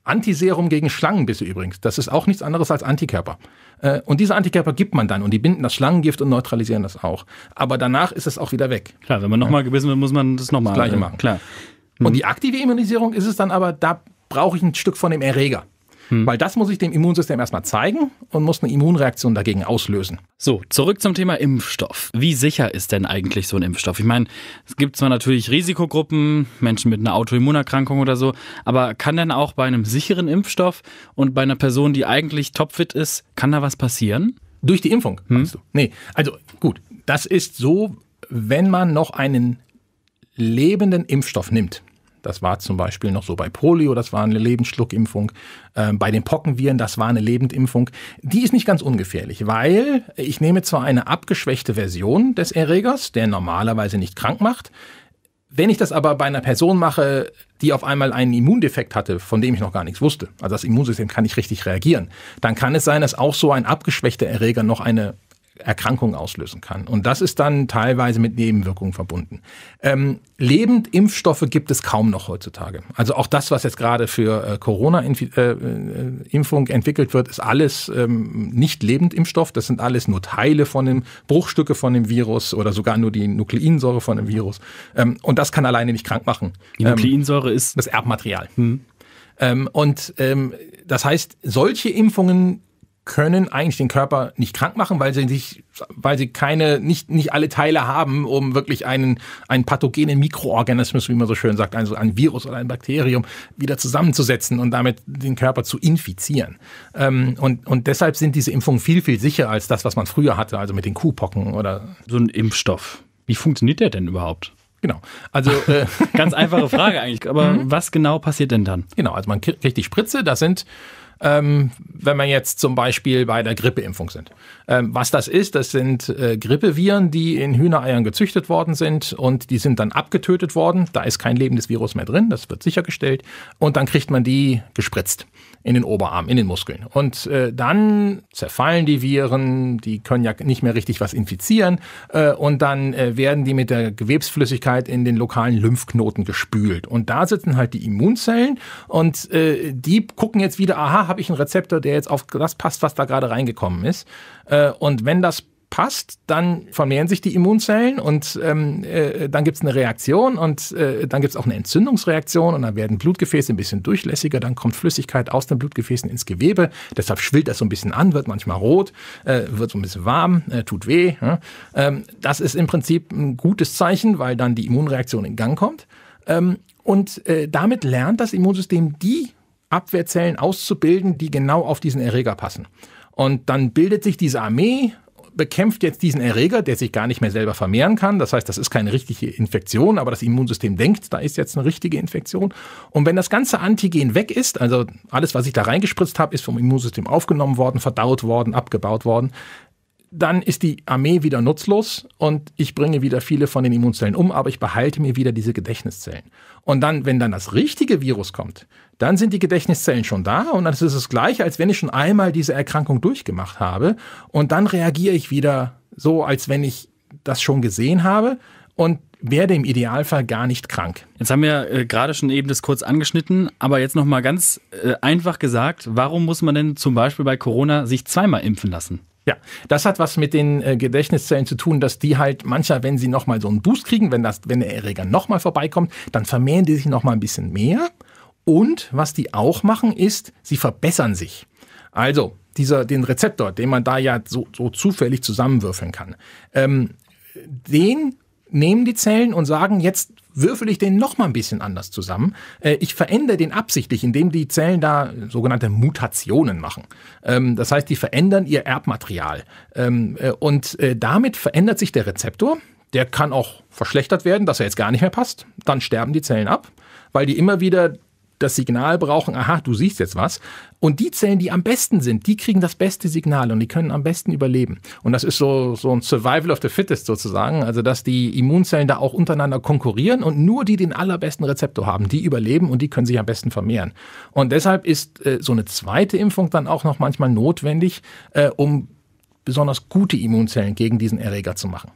Antiserum gegen Schlangenbisse übrigens. Das ist auch nichts anderes als Antikörper. Äh, und diese Antikörper gibt man dann und die binden das Schlangengift und neutralisieren das auch. Aber danach ist es auch wieder weg. Klar, wenn man nochmal gebissen wird, muss man das nochmal äh, machen. Gleiche machen. Und die mhm. aktive Immunisierung ist es dann aber, da brauche ich ein Stück von dem Erreger. Hm. Weil das muss ich dem Immunsystem erstmal zeigen und muss eine Immunreaktion dagegen auslösen. So, zurück zum Thema Impfstoff. Wie sicher ist denn eigentlich so ein Impfstoff? Ich meine, es gibt zwar natürlich Risikogruppen, Menschen mit einer Autoimmunerkrankung oder so, aber kann denn auch bei einem sicheren Impfstoff und bei einer Person, die eigentlich topfit ist, kann da was passieren? Durch die Impfung, hm? meinst du? Nee, also gut, das ist so, wenn man noch einen lebenden Impfstoff nimmt, das war zum Beispiel noch so bei Polio, das war eine Lebensschluckimpfung. Ähm, bei den Pockenviren, das war eine Lebendimpfung. Die ist nicht ganz ungefährlich, weil ich nehme zwar eine abgeschwächte Version des Erregers, der normalerweise nicht krank macht, wenn ich das aber bei einer Person mache, die auf einmal einen Immundefekt hatte, von dem ich noch gar nichts wusste, also das Immunsystem kann nicht richtig reagieren, dann kann es sein, dass auch so ein abgeschwächter Erreger noch eine Erkrankungen auslösen kann. Und das ist dann teilweise mit Nebenwirkungen verbunden. Ähm, lebend Impfstoffe gibt es kaum noch heutzutage. Also auch das, was jetzt gerade für äh, Corona-Impfung äh, äh entwickelt wird, ist alles ähm, nicht lebend Impfstoff. Das sind alles nur Teile von dem, Bruchstücke von dem Virus oder sogar nur die Nukleinsäure von dem Virus. Ähm, und das kann alleine nicht krank machen. Die ähm, Nukleinsäure ist das Erbmaterial. Hm. Ähm, und ähm, das heißt, solche Impfungen können eigentlich den Körper nicht krank machen, weil sie sich, weil sie keine, nicht, nicht alle Teile haben, um wirklich einen, einen pathogenen Mikroorganismus, wie man so schön sagt, also ein Virus oder ein Bakterium, wieder zusammenzusetzen und damit den Körper zu infizieren. Ähm, und, und deshalb sind diese Impfungen viel, viel sicherer als das, was man früher hatte, also mit den Kuhpocken oder. So ein Impfstoff. Wie funktioniert der denn überhaupt? Genau. Also äh ganz einfache Frage eigentlich. Aber mhm. was genau passiert denn dann? Genau, also man kriegt die Spritze. Das sind ähm, wenn man jetzt zum Beispiel bei der Grippeimpfung sind. Ähm, was das ist, das sind äh, Grippeviren, die in Hühnereiern gezüchtet worden sind und die sind dann abgetötet worden. Da ist kein lebendes Virus mehr drin, das wird sichergestellt. Und dann kriegt man die gespritzt in den Oberarmen, in den Muskeln. Und äh, dann zerfallen die Viren, die können ja nicht mehr richtig was infizieren äh, und dann äh, werden die mit der Gewebsflüssigkeit in den lokalen Lymphknoten gespült. Und da sitzen halt die Immunzellen und äh, die gucken jetzt wieder, aha, habe ich einen Rezeptor, der jetzt auf das passt, was da gerade reingekommen ist. Äh, und wenn das passt, dann vermehren sich die Immunzellen und ähm, äh, dann gibt es eine Reaktion und äh, dann gibt es auch eine Entzündungsreaktion und dann werden Blutgefäße ein bisschen durchlässiger, dann kommt Flüssigkeit aus den Blutgefäßen ins Gewebe, deshalb schwillt das so ein bisschen an, wird manchmal rot, äh, wird so ein bisschen warm, äh, tut weh. Ja? Ähm, das ist im Prinzip ein gutes Zeichen, weil dann die Immunreaktion in Gang kommt. Ähm, und äh, damit lernt das Immunsystem die Abwehrzellen auszubilden, die genau auf diesen Erreger passen. Und dann bildet sich diese Armee bekämpft jetzt diesen Erreger, der sich gar nicht mehr selber vermehren kann. Das heißt, das ist keine richtige Infektion, aber das Immunsystem denkt, da ist jetzt eine richtige Infektion. Und wenn das ganze Antigen weg ist, also alles, was ich da reingespritzt habe, ist vom Immunsystem aufgenommen worden, verdaut worden, abgebaut worden, dann ist die Armee wieder nutzlos und ich bringe wieder viele von den Immunzellen um, aber ich behalte mir wieder diese Gedächtniszellen. Und dann, wenn dann das richtige Virus kommt, dann sind die Gedächtniszellen schon da und dann ist es das gleiche, als wenn ich schon einmal diese Erkrankung durchgemacht habe und dann reagiere ich wieder so, als wenn ich das schon gesehen habe und werde im Idealfall gar nicht krank. Jetzt haben wir äh, gerade schon eben das kurz angeschnitten, aber jetzt nochmal ganz äh, einfach gesagt, warum muss man denn zum Beispiel bei Corona sich zweimal impfen lassen? Ja, das hat was mit den äh, Gedächtniszellen zu tun, dass die halt mancher, wenn sie nochmal so einen Boost kriegen, wenn, das, wenn der Erreger nochmal vorbeikommt, dann vermehren die sich nochmal ein bisschen mehr. Und was die auch machen, ist, sie verbessern sich. Also, dieser, den Rezeptor, den man da ja so, so zufällig zusammenwürfeln kann, ähm, den nehmen die Zellen und sagen, jetzt würfel ich den nochmal ein bisschen anders zusammen. Äh, ich verändere den absichtlich, indem die Zellen da sogenannte Mutationen machen. Ähm, das heißt, die verändern ihr Erbmaterial. Ähm, äh, und äh, damit verändert sich der Rezeptor. Der kann auch verschlechtert werden, dass er jetzt gar nicht mehr passt. Dann sterben die Zellen ab, weil die immer wieder das Signal brauchen, aha, du siehst jetzt was. Und die Zellen, die am besten sind, die kriegen das beste Signal und die können am besten überleben. Und das ist so, so ein Survival of the Fittest sozusagen. Also, dass die Immunzellen da auch untereinander konkurrieren und nur die den allerbesten Rezeptor haben, die überleben und die können sich am besten vermehren. Und deshalb ist äh, so eine zweite Impfung dann auch noch manchmal notwendig, äh, um besonders gute Immunzellen gegen diesen Erreger zu machen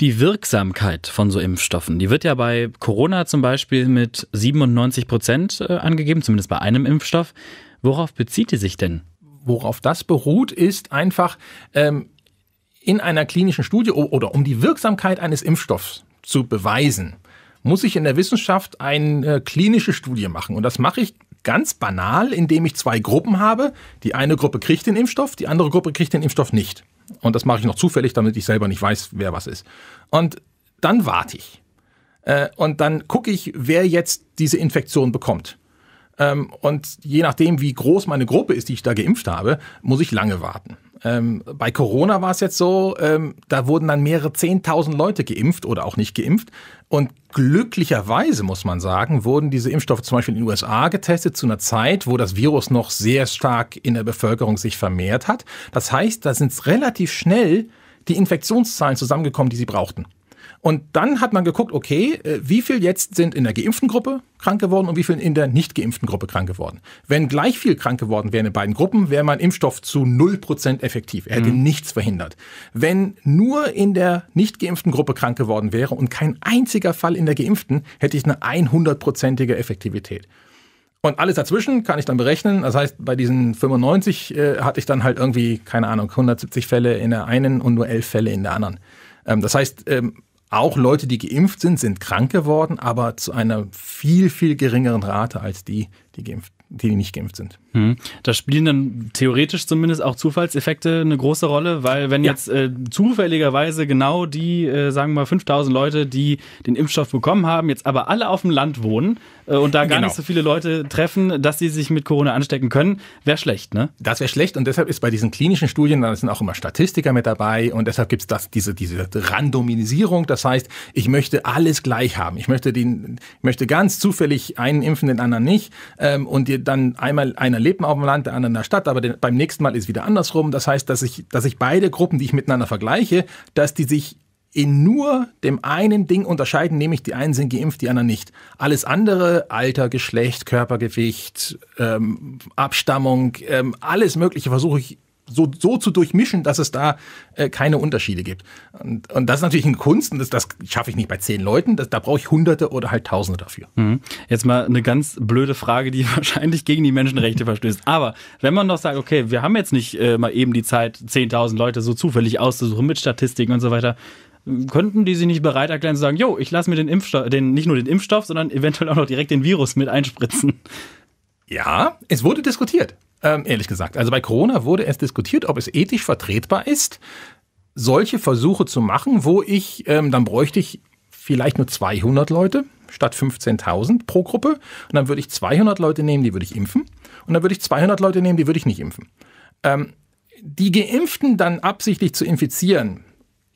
die Wirksamkeit von so Impfstoffen, die wird ja bei Corona zum Beispiel mit 97 Prozent äh, angegeben, zumindest bei einem Impfstoff. Worauf bezieht die sich denn? Worauf das beruht, ist einfach ähm, in einer klinischen Studie oder um die Wirksamkeit eines Impfstoffs zu beweisen, muss ich in der Wissenschaft eine äh, klinische Studie machen. Und das mache ich ganz banal, indem ich zwei Gruppen habe. Die eine Gruppe kriegt den Impfstoff, die andere Gruppe kriegt den Impfstoff nicht. Und das mache ich noch zufällig, damit ich selber nicht weiß, wer was ist. Und dann warte ich. Äh, und dann gucke ich, wer jetzt diese Infektion bekommt. Ähm, und je nachdem, wie groß meine Gruppe ist, die ich da geimpft habe, muss ich lange warten. Ähm, bei Corona war es jetzt so, ähm, da wurden dann mehrere zehntausend Leute geimpft oder auch nicht geimpft. Und glücklicherweise, muss man sagen, wurden diese Impfstoffe zum Beispiel in den USA getestet zu einer Zeit, wo das Virus noch sehr stark in der Bevölkerung sich vermehrt hat. Das heißt, da sind relativ schnell die Infektionszahlen zusammengekommen, die sie brauchten. Und dann hat man geguckt, okay, äh, wie viel jetzt sind in der geimpften Gruppe krank geworden und wie viel in der nicht geimpften Gruppe krank geworden. Wenn gleich viel krank geworden wäre in beiden Gruppen, wäre mein Impfstoff zu 0% effektiv. Er hätte mhm. nichts verhindert. Wenn nur in der nicht geimpften Gruppe krank geworden wäre und kein einziger Fall in der geimpften, hätte ich eine 100%ige Effektivität. Und alles dazwischen kann ich dann berechnen. Das heißt, bei diesen 95 äh, hatte ich dann halt irgendwie, keine Ahnung, 170 Fälle in der einen und nur 11 Fälle in der anderen. Ähm, das heißt, ähm, auch Leute, die geimpft sind, sind krank geworden, aber zu einer viel, viel geringeren Rate als die, die, geimpft, die nicht geimpft sind. Hm. Da spielen dann theoretisch zumindest auch Zufallseffekte eine große Rolle, weil wenn ja. jetzt äh, zufälligerweise genau die, äh, sagen wir mal, 5000 Leute, die den Impfstoff bekommen haben, jetzt aber alle auf dem Land wohnen äh, und da gar genau. nicht so viele Leute treffen, dass sie sich mit Corona anstecken können, wäre schlecht, ne? Das wäre schlecht und deshalb ist bei diesen klinischen Studien, da sind auch immer Statistiker mit dabei und deshalb gibt es diese, diese Randomisierung, das heißt, ich möchte alles gleich haben. Ich möchte, den, möchte ganz zufällig einen impfen, den anderen nicht ähm, und dann einmal einer einen lebt auf dem Land, der andere in der Stadt, aber den, beim nächsten Mal ist wieder andersrum. Das heißt, dass ich, dass ich beide Gruppen, die ich miteinander vergleiche, dass die sich in nur dem einen Ding unterscheiden, nämlich die einen sind geimpft, die anderen nicht. Alles andere, Alter, Geschlecht, Körpergewicht, ähm, Abstammung, ähm, alles Mögliche versuche ich so, so zu durchmischen, dass es da äh, keine Unterschiede gibt. Und, und das ist natürlich eine Kunst und das, das schaffe ich nicht bei zehn Leuten. Das, da brauche ich Hunderte oder halt Tausende dafür. Mhm. Jetzt mal eine ganz blöde Frage, die wahrscheinlich gegen die Menschenrechte verstößt. Aber wenn man noch sagt, okay, wir haben jetzt nicht äh, mal eben die Zeit, 10.000 Leute so zufällig auszusuchen mit Statistiken und so weiter, könnten die sich nicht bereit erklären zu sagen, jo, ich lasse mir den Impfstoff, den, nicht nur den Impfstoff, sondern eventuell auch noch direkt den Virus mit einspritzen? Ja, es wurde diskutiert. Ähm, ehrlich gesagt. Also bei Corona wurde es diskutiert, ob es ethisch vertretbar ist, solche Versuche zu machen, wo ich, ähm, dann bräuchte ich vielleicht nur 200 Leute statt 15.000 pro Gruppe. Und dann würde ich 200 Leute nehmen, die würde ich impfen. Und dann würde ich 200 Leute nehmen, die würde ich nicht impfen. Ähm, die Geimpften dann absichtlich zu infizieren,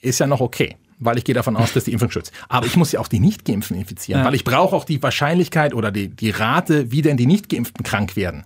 ist ja noch okay weil ich gehe davon aus, dass die Impfung schützt. Aber ich muss ja auch die Nicht-Geimpften infizieren, ja. weil ich brauche auch die Wahrscheinlichkeit oder die, die Rate, wie denn die Nicht-Geimpften krank werden.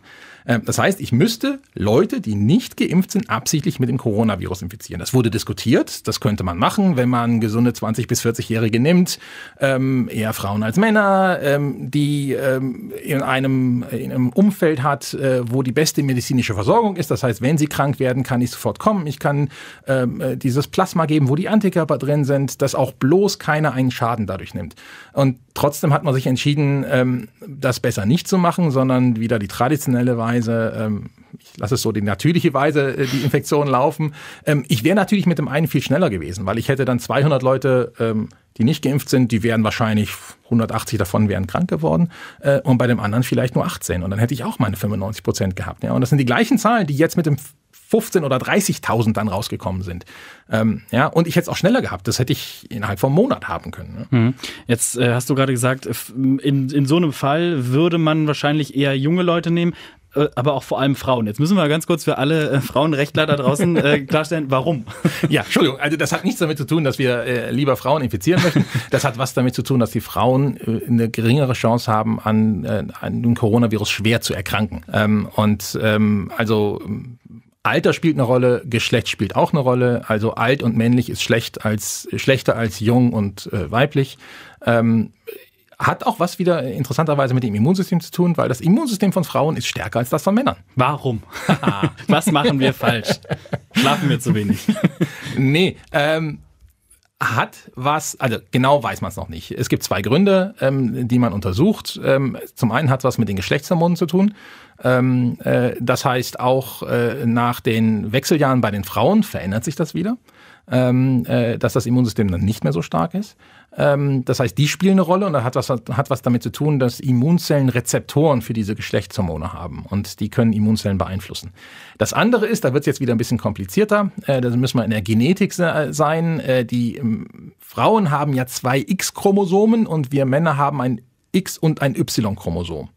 Ähm, das heißt, ich müsste Leute, die nicht geimpft sind, absichtlich mit dem Coronavirus infizieren. Das wurde diskutiert, das könnte man machen, wenn man gesunde 20- bis 40-Jährige nimmt, ähm, eher Frauen als Männer, ähm, die ähm, in, einem, in einem Umfeld hat, äh, wo die beste medizinische Versorgung ist. Das heißt, wenn sie krank werden, kann ich sofort kommen. Ich kann ähm, äh, dieses Plasma geben, wo die Antikörper drin sind, dass auch bloß keiner einen Schaden dadurch nimmt. Und trotzdem hat man sich entschieden, ähm, das besser nicht zu machen, sondern wieder die traditionelle Weise, Weise, ähm, ich lasse es so die natürliche Weise, äh, die Infektion laufen. Ähm, ich wäre natürlich mit dem einen viel schneller gewesen, weil ich hätte dann 200 Leute, ähm, die nicht geimpft sind, die wären wahrscheinlich 180 davon wären krank geworden äh, und bei dem anderen vielleicht nur 18 und dann hätte ich auch meine 95 Prozent gehabt. Ja? Und das sind die gleichen Zahlen, die jetzt mit dem 15 oder 30.000 dann rausgekommen sind. Ähm, ja, und ich hätte es auch schneller gehabt. Das hätte ich innerhalb von einem Monat haben können. Ne? Mhm. Jetzt äh, hast du gerade gesagt, in, in so einem Fall würde man wahrscheinlich eher junge Leute nehmen. Äh, aber auch vor allem Frauen. Jetzt müssen wir ganz kurz für alle äh, Frauenrechtler da draußen äh, klarstellen, warum. Ja, Entschuldigung, also das hat nichts damit zu tun, dass wir äh, lieber Frauen infizieren möchten. Das hat was damit zu tun, dass die Frauen äh, eine geringere Chance haben, an, äh, an dem Coronavirus schwer zu erkranken. Ähm, und ähm, also Alter spielt eine Rolle, Geschlecht spielt auch eine Rolle. Also alt und männlich ist schlecht als, schlechter als jung und äh, weiblich. Ähm, hat auch was wieder interessanterweise mit dem Immunsystem zu tun, weil das Immunsystem von Frauen ist stärker als das von Männern. Warum? was machen wir falsch? Schlafen wir zu wenig? nee, ähm, hat was, also genau weiß man es noch nicht. Es gibt zwei Gründe, ähm, die man untersucht. Ähm, zum einen hat es was mit den Geschlechtshormonen zu tun. Ähm, äh, das heißt, auch äh, nach den Wechseljahren bei den Frauen verändert sich das wieder ähm, äh, dass das Immunsystem dann nicht mehr so stark ist. Ähm, das heißt, die spielen eine Rolle und da hat was, hat was damit zu tun, dass Immunzellen Rezeptoren für diese Geschlechtshormone haben und die können Immunzellen beeinflussen. Das andere ist, da wird es jetzt wieder ein bisschen komplizierter, äh, da müssen wir in der Genetik äh, sein. Äh, die ähm, Frauen haben ja zwei X-Chromosomen und wir Männer haben ein X- und ein Y-Chromosom.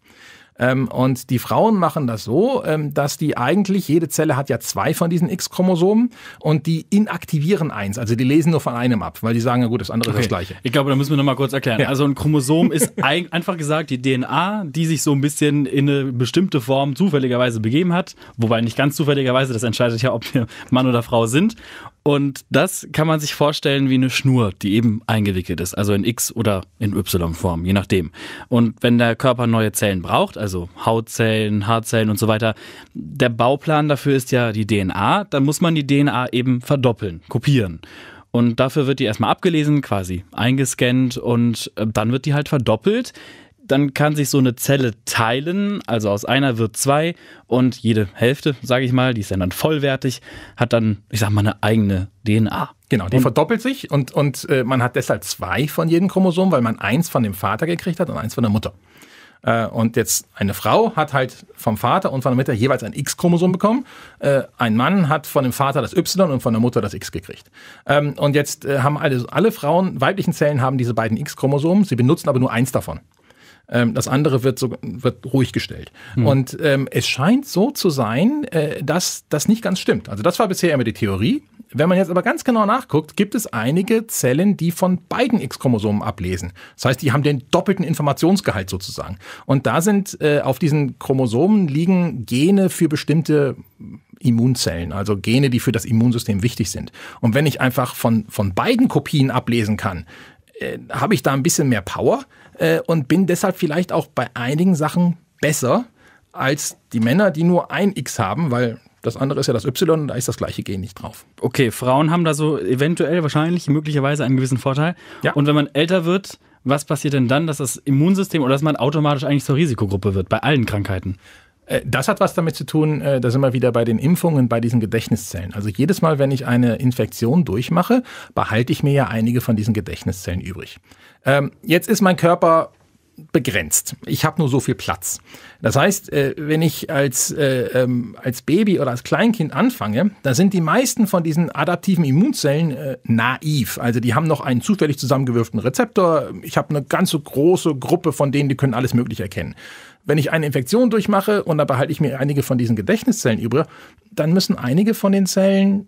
Ähm, und die Frauen machen das so, ähm, dass die eigentlich, jede Zelle hat ja zwei von diesen X-Chromosomen und die inaktivieren eins. Also die lesen nur von einem ab, weil die sagen, ja gut, das andere okay. ist das gleiche. Ich glaube, da müssen wir nochmal kurz erklären. Ja. Also ein Chromosom ist ein, einfach gesagt die DNA, die sich so ein bisschen in eine bestimmte Form zufälligerweise begeben hat. Wobei nicht ganz zufälligerweise, das entscheidet ja, ob wir Mann oder Frau sind. Und das kann man sich vorstellen wie eine Schnur, die eben eingewickelt ist, also in X- oder in Y-Form, je nachdem. Und wenn der Körper neue Zellen braucht, also Hautzellen, Haarzellen und so weiter, der Bauplan dafür ist ja die DNA, dann muss man die DNA eben verdoppeln, kopieren. Und dafür wird die erstmal abgelesen, quasi eingescannt und äh, dann wird die halt verdoppelt dann kann sich so eine Zelle teilen, also aus einer wird zwei und jede Hälfte, sage ich mal, die ist dann, dann vollwertig, hat dann, ich sag mal, eine eigene DNA. Genau, die und verdoppelt sich und, und äh, man hat deshalb zwei von jedem Chromosom, weil man eins von dem Vater gekriegt hat und eins von der Mutter. Äh, und jetzt eine Frau hat halt vom Vater und von der Mutter jeweils ein X-Chromosom bekommen. Äh, ein Mann hat von dem Vater das Y und von der Mutter das X gekriegt. Ähm, und jetzt äh, haben alle, alle Frauen, weiblichen Zellen haben diese beiden X-Chromosomen, sie benutzen aber nur eins davon. Ähm, das andere wird, so, wird ruhig gestellt. Mhm. Und ähm, es scheint so zu sein, äh, dass das nicht ganz stimmt. Also das war bisher immer die Theorie. Wenn man jetzt aber ganz genau nachguckt, gibt es einige Zellen, die von beiden X-Chromosomen ablesen. Das heißt, die haben den doppelten Informationsgehalt sozusagen. Und da sind äh, auf diesen Chromosomen liegen Gene für bestimmte Immunzellen, also Gene, die für das Immunsystem wichtig sind. Und wenn ich einfach von, von beiden Kopien ablesen kann, äh, habe ich da ein bisschen mehr Power. Äh, und bin deshalb vielleicht auch bei einigen Sachen besser als die Männer, die nur ein X haben, weil das andere ist ja das Y und da ist das gleiche Gen nicht drauf. Okay, Frauen haben da so eventuell, wahrscheinlich, möglicherweise einen gewissen Vorteil. Ja. Und wenn man älter wird, was passiert denn dann, dass das Immunsystem oder dass man automatisch eigentlich zur Risikogruppe wird bei allen Krankheiten? Äh, das hat was damit zu tun, äh, da sind wir wieder bei den Impfungen, bei diesen Gedächtniszellen. Also jedes Mal, wenn ich eine Infektion durchmache, behalte ich mir ja einige von diesen Gedächtniszellen übrig. Ähm, jetzt ist mein Körper begrenzt. Ich habe nur so viel Platz. Das heißt, äh, wenn ich als, ähm, als Baby oder als Kleinkind anfange, da sind die meisten von diesen adaptiven Immunzellen naiv. Also die haben noch einen zufällig zusammengewürften Rezeptor. Ich habe eine ganze große Gruppe von denen, die können alles Mögliche erkennen. Wenn ich eine Infektion durchmache und da behalte ich mir einige von diesen Gedächtniszellen übrig, dann müssen einige von den Zellen,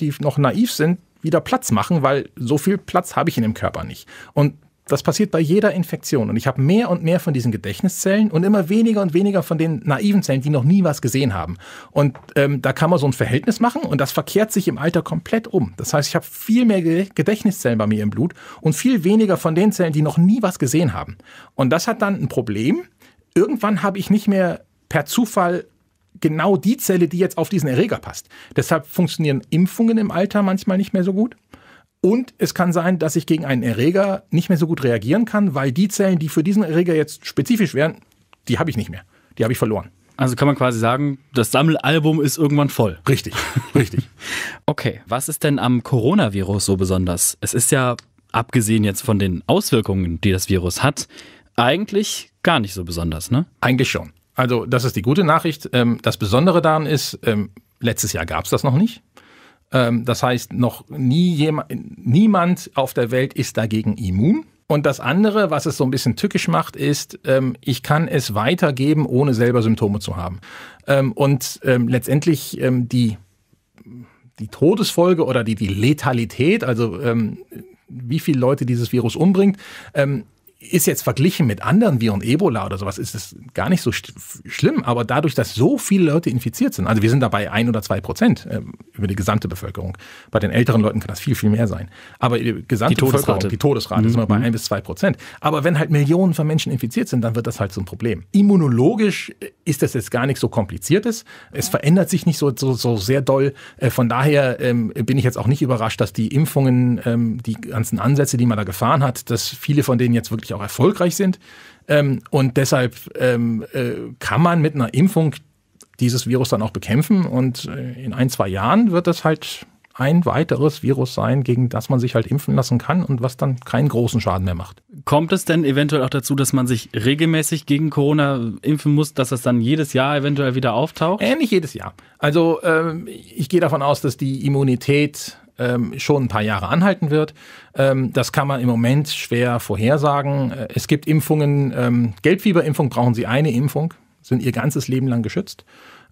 die noch naiv sind, wieder Platz machen, weil so viel Platz habe ich in dem Körper nicht. Und das passiert bei jeder Infektion. Und ich habe mehr und mehr von diesen Gedächtniszellen und immer weniger und weniger von den naiven Zellen, die noch nie was gesehen haben. Und ähm, da kann man so ein Verhältnis machen und das verkehrt sich im Alter komplett um. Das heißt, ich habe viel mehr Gedächtniszellen bei mir im Blut und viel weniger von den Zellen, die noch nie was gesehen haben. Und das hat dann ein Problem, irgendwann habe ich nicht mehr per Zufall genau die Zelle, die jetzt auf diesen Erreger passt. Deshalb funktionieren Impfungen im Alter manchmal nicht mehr so gut. Und es kann sein, dass ich gegen einen Erreger nicht mehr so gut reagieren kann, weil die Zellen, die für diesen Erreger jetzt spezifisch wären, die habe ich nicht mehr. Die habe ich verloren. Also kann man quasi sagen, das Sammelalbum ist irgendwann voll. Richtig, richtig. okay, was ist denn am Coronavirus so besonders? Es ist ja, abgesehen jetzt von den Auswirkungen, die das Virus hat, eigentlich gar nicht so besonders, ne? Eigentlich schon. Also das ist die gute Nachricht. Ähm, das Besondere daran ist, ähm, letztes Jahr gab es das noch nicht. Ähm, das heißt, noch nie jemand, niemand auf der Welt ist dagegen immun. Und das andere, was es so ein bisschen tückisch macht, ist, ich kann es weitergeben, ohne selber Symptome zu haben. und letztendlich die, die Todesfolge oder die, die Letalität, also wie viele Leute dieses Virus umbringt, ist jetzt verglichen mit anderen Viren, Ebola oder sowas, ist es gar nicht so schlimm, aber dadurch, dass so viele Leute infiziert sind, also wir sind dabei ein oder zwei Prozent äh, über die gesamte Bevölkerung. Bei den älteren Leuten kann das viel, viel mehr sein. Aber die gesamte die Todesrate. die Todesrate, mhm. sind wir bei ein bis zwei Prozent. Aber wenn halt Millionen von Menschen infiziert sind, dann wird das halt so ein Problem. Immunologisch äh, ist das jetzt gar nichts so kompliziertes. Es verändert sich nicht so, so, so sehr doll. Äh, von daher ähm, bin ich jetzt auch nicht überrascht, dass die Impfungen, ähm, die ganzen Ansätze, die man da gefahren hat, dass viele von denen jetzt wirklich auch erfolgreich sind. Ähm, und deshalb ähm, äh, kann man mit einer Impfung dieses Virus dann auch bekämpfen. Und äh, in ein, zwei Jahren wird das halt ein weiteres Virus sein, gegen das man sich halt impfen lassen kann und was dann keinen großen Schaden mehr macht. Kommt es denn eventuell auch dazu, dass man sich regelmäßig gegen Corona impfen muss, dass das dann jedes Jahr eventuell wieder auftaucht? Äh, nicht jedes Jahr. Also ähm, ich gehe davon aus, dass die Immunität ähm, schon ein paar Jahre anhalten wird. Ähm, das kann man im Moment schwer vorhersagen. Äh, es gibt Impfungen, ähm, Gelbfieberimpfung brauchen Sie eine Impfung, sind Ihr ganzes Leben lang geschützt.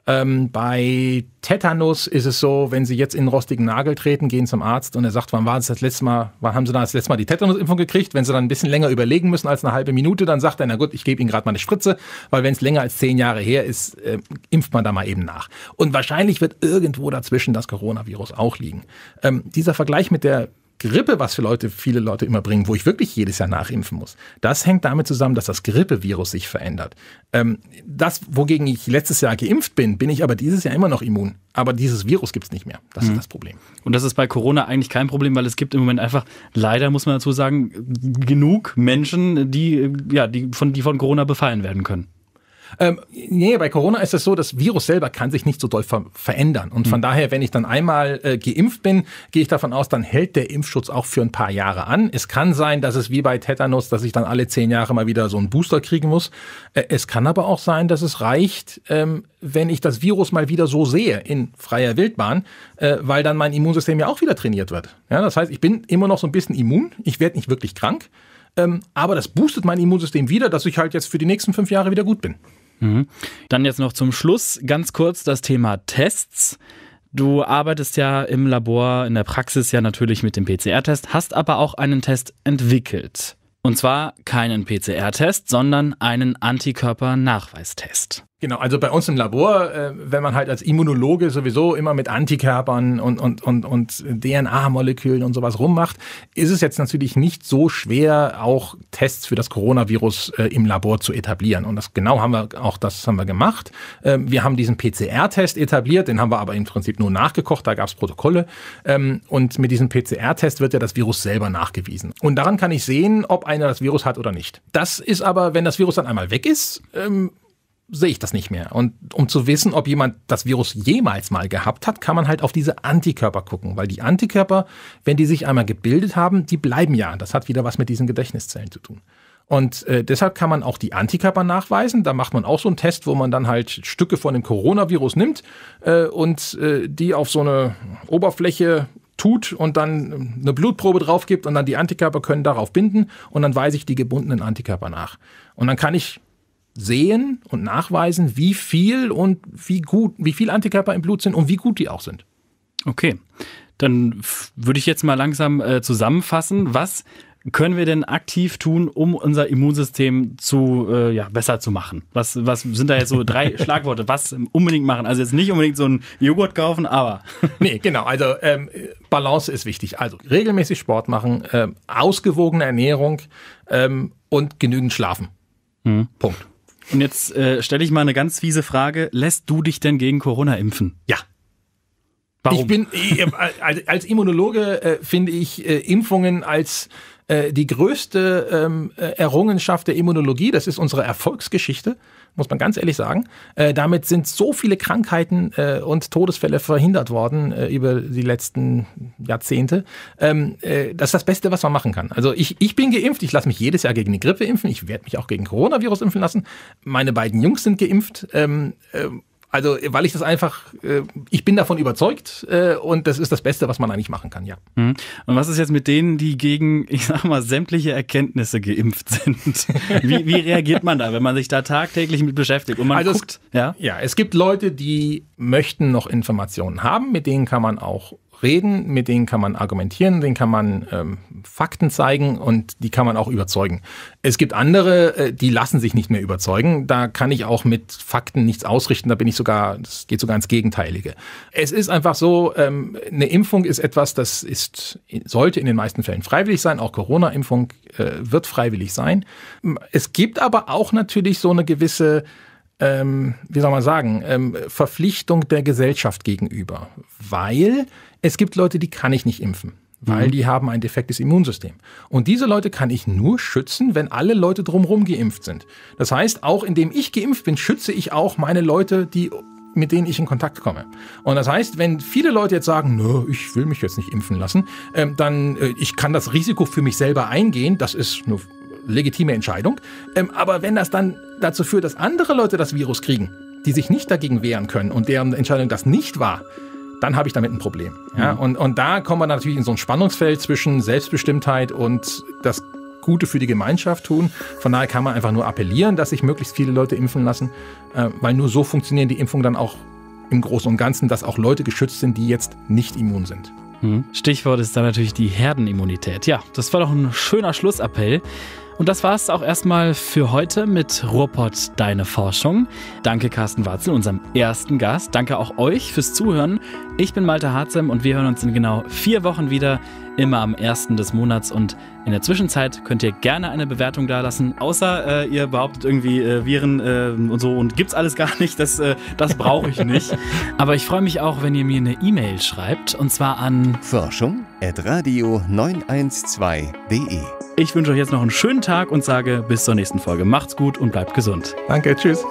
Ähm, bei Tetanus ist es so, wenn Sie jetzt in einen rostigen Nagel treten, gehen zum Arzt und er sagt, wann war das, das letzte Mal, wann haben Sie das letzte Mal die Tetanusimpfung gekriegt? Wenn Sie dann ein bisschen länger überlegen müssen als eine halbe Minute, dann sagt er, na gut, ich gebe Ihnen gerade mal eine Spritze, weil wenn es länger als zehn Jahre her ist, äh, impft man da mal eben nach. Und wahrscheinlich wird irgendwo dazwischen das Coronavirus auch liegen. Ähm, dieser Vergleich mit der Grippe, was für Leute, viele Leute immer bringen, wo ich wirklich jedes Jahr nachimpfen muss, das hängt damit zusammen, dass das Grippevirus sich verändert. Ähm, das, wogegen ich letztes Jahr geimpft bin, bin ich aber dieses Jahr immer noch immun. Aber dieses Virus gibt es nicht mehr. Das mhm. ist das Problem. Und das ist bei Corona eigentlich kein Problem, weil es gibt im Moment einfach, leider muss man dazu sagen, genug Menschen, die, ja, die, von, die von Corona befallen werden können. Ähm, nee, bei Corona ist es so, das Virus selber kann sich nicht so doll ver verändern. Und von hm. daher, wenn ich dann einmal äh, geimpft bin, gehe ich davon aus, dann hält der Impfschutz auch für ein paar Jahre an. Es kann sein, dass es wie bei Tetanus, dass ich dann alle zehn Jahre mal wieder so einen Booster kriegen muss. Äh, es kann aber auch sein, dass es reicht, ähm, wenn ich das Virus mal wieder so sehe in freier Wildbahn, äh, weil dann mein Immunsystem ja auch wieder trainiert wird. Ja, das heißt, ich bin immer noch so ein bisschen immun, ich werde nicht wirklich krank, ähm, aber das boostet mein Immunsystem wieder, dass ich halt jetzt für die nächsten fünf Jahre wieder gut bin. Mhm. Dann jetzt noch zum Schluss ganz kurz das Thema Tests. Du arbeitest ja im Labor, in der Praxis ja natürlich mit dem PCR-Test, hast aber auch einen Test entwickelt. Und zwar keinen PCR-Test, sondern einen Antikörpernachweistest. Genau, also bei uns im Labor, äh, wenn man halt als Immunologe sowieso immer mit Antikörpern und, und, und, und DNA-Molekülen und sowas rummacht, ist es jetzt natürlich nicht so schwer, auch Tests für das Coronavirus äh, im Labor zu etablieren. Und das genau haben wir auch das haben wir gemacht. Ähm, wir haben diesen PCR-Test etabliert, den haben wir aber im Prinzip nur nachgekocht, da gab es Protokolle. Ähm, und mit diesem PCR-Test wird ja das Virus selber nachgewiesen. Und daran kann ich sehen, ob einer das Virus hat oder nicht. Das ist aber, wenn das Virus dann einmal weg ist, ähm, sehe ich das nicht mehr. Und um zu wissen, ob jemand das Virus jemals mal gehabt hat, kann man halt auf diese Antikörper gucken, weil die Antikörper, wenn die sich einmal gebildet haben, die bleiben ja. Das hat wieder was mit diesen Gedächtniszellen zu tun. Und äh, deshalb kann man auch die Antikörper nachweisen. Da macht man auch so einen Test, wo man dann halt Stücke von dem Coronavirus nimmt äh, und äh, die auf so eine Oberfläche tut und dann äh, eine Blutprobe drauf gibt und dann die Antikörper können darauf binden und dann weise ich die gebundenen Antikörper nach. Und dann kann ich sehen und nachweisen, wie viel und wie gut, wie viel Antikörper im Blut sind und wie gut die auch sind. Okay, dann würde ich jetzt mal langsam äh, zusammenfassen, was können wir denn aktiv tun, um unser Immunsystem zu äh, ja, besser zu machen? Was, was sind da jetzt so drei Schlagworte? Was unbedingt machen? Also jetzt nicht unbedingt so einen Joghurt kaufen, aber. nee, genau. Also ähm, Balance ist wichtig. Also regelmäßig Sport machen, ähm, ausgewogene Ernährung ähm, und genügend schlafen. Mhm. Punkt. Und jetzt äh, stelle ich mal eine ganz fiese Frage. Lässt du dich denn gegen Corona impfen? Ja. Warum? Ich bin äh, als Immunologe äh, finde ich äh, Impfungen als äh, die größte ähm, äh, Errungenschaft der Immunologie. Das ist unsere Erfolgsgeschichte muss man ganz ehrlich sagen. Äh, damit sind so viele Krankheiten äh, und Todesfälle verhindert worden äh, über die letzten Jahrzehnte. Ähm, äh, das ist das Beste, was man machen kann. Also ich, ich bin geimpft, ich lasse mich jedes Jahr gegen die Grippe impfen, ich werde mich auch gegen Coronavirus impfen lassen. Meine beiden Jungs sind geimpft. Ähm, äh, also, weil ich das einfach, äh, ich bin davon überzeugt äh, und das ist das Beste, was man eigentlich machen kann, ja. Mhm. Und was ist jetzt mit denen, die gegen, ich sag mal, sämtliche Erkenntnisse geimpft sind? Wie, wie reagiert man da, wenn man sich da tagtäglich mit beschäftigt und man also guckt? Es, ja? ja, es gibt Leute, die möchten noch Informationen haben, mit denen kann man auch reden, mit denen kann man argumentieren, denen kann man ähm, Fakten zeigen und die kann man auch überzeugen. Es gibt andere, äh, die lassen sich nicht mehr überzeugen. Da kann ich auch mit Fakten nichts ausrichten. Da bin ich sogar, das geht sogar ins Gegenteilige. Es ist einfach so, ähm, eine Impfung ist etwas, das ist, sollte in den meisten Fällen freiwillig sein. Auch Corona-Impfung äh, wird freiwillig sein. Es gibt aber auch natürlich so eine gewisse ähm, wie soll man sagen, ähm, Verpflichtung der Gesellschaft gegenüber. Weil es gibt Leute, die kann ich nicht impfen weil mhm. die haben ein defektes Immunsystem. Und diese Leute kann ich nur schützen, wenn alle Leute drumherum geimpft sind. Das heißt, auch indem ich geimpft bin, schütze ich auch meine Leute, die mit denen ich in Kontakt komme. Und das heißt, wenn viele Leute jetzt sagen, nö, ich will mich jetzt nicht impfen lassen, ähm, dann äh, ich kann das Risiko für mich selber eingehen, das ist eine legitime Entscheidung. Ähm, aber wenn das dann dazu führt, dass andere Leute das Virus kriegen, die sich nicht dagegen wehren können und deren Entscheidung das nicht war, dann habe ich damit ein Problem. Ja? Mhm. Und, und da kommt man natürlich in so ein Spannungsfeld zwischen Selbstbestimmtheit und das Gute für die Gemeinschaft tun. Von daher kann man einfach nur appellieren, dass sich möglichst viele Leute impfen lassen, äh, weil nur so funktionieren die Impfungen dann auch im Großen und Ganzen, dass auch Leute geschützt sind, die jetzt nicht immun sind. Mhm. Stichwort ist dann natürlich die Herdenimmunität. Ja, das war doch ein schöner Schlussappell. Und das war es auch erstmal für heute mit Ruhrpott Deine Forschung. Danke Carsten Watzel, unserem ersten Gast. Danke auch euch fürs Zuhören. Ich bin Malte Harzem und wir hören uns in genau vier Wochen wieder immer am ersten des Monats. Und in der Zwischenzeit könnt ihr gerne eine Bewertung dalassen, außer äh, ihr behauptet irgendwie äh, Viren äh, und so und gibt's alles gar nicht. Das, äh, das brauche ich nicht. Aber ich freue mich auch, wenn ihr mir eine E-Mail schreibt und zwar an Forschung at radio 912.de. Ich wünsche euch jetzt noch einen schönen Tag und sage bis zur nächsten Folge. Macht's gut und bleibt gesund. Danke, tschüss.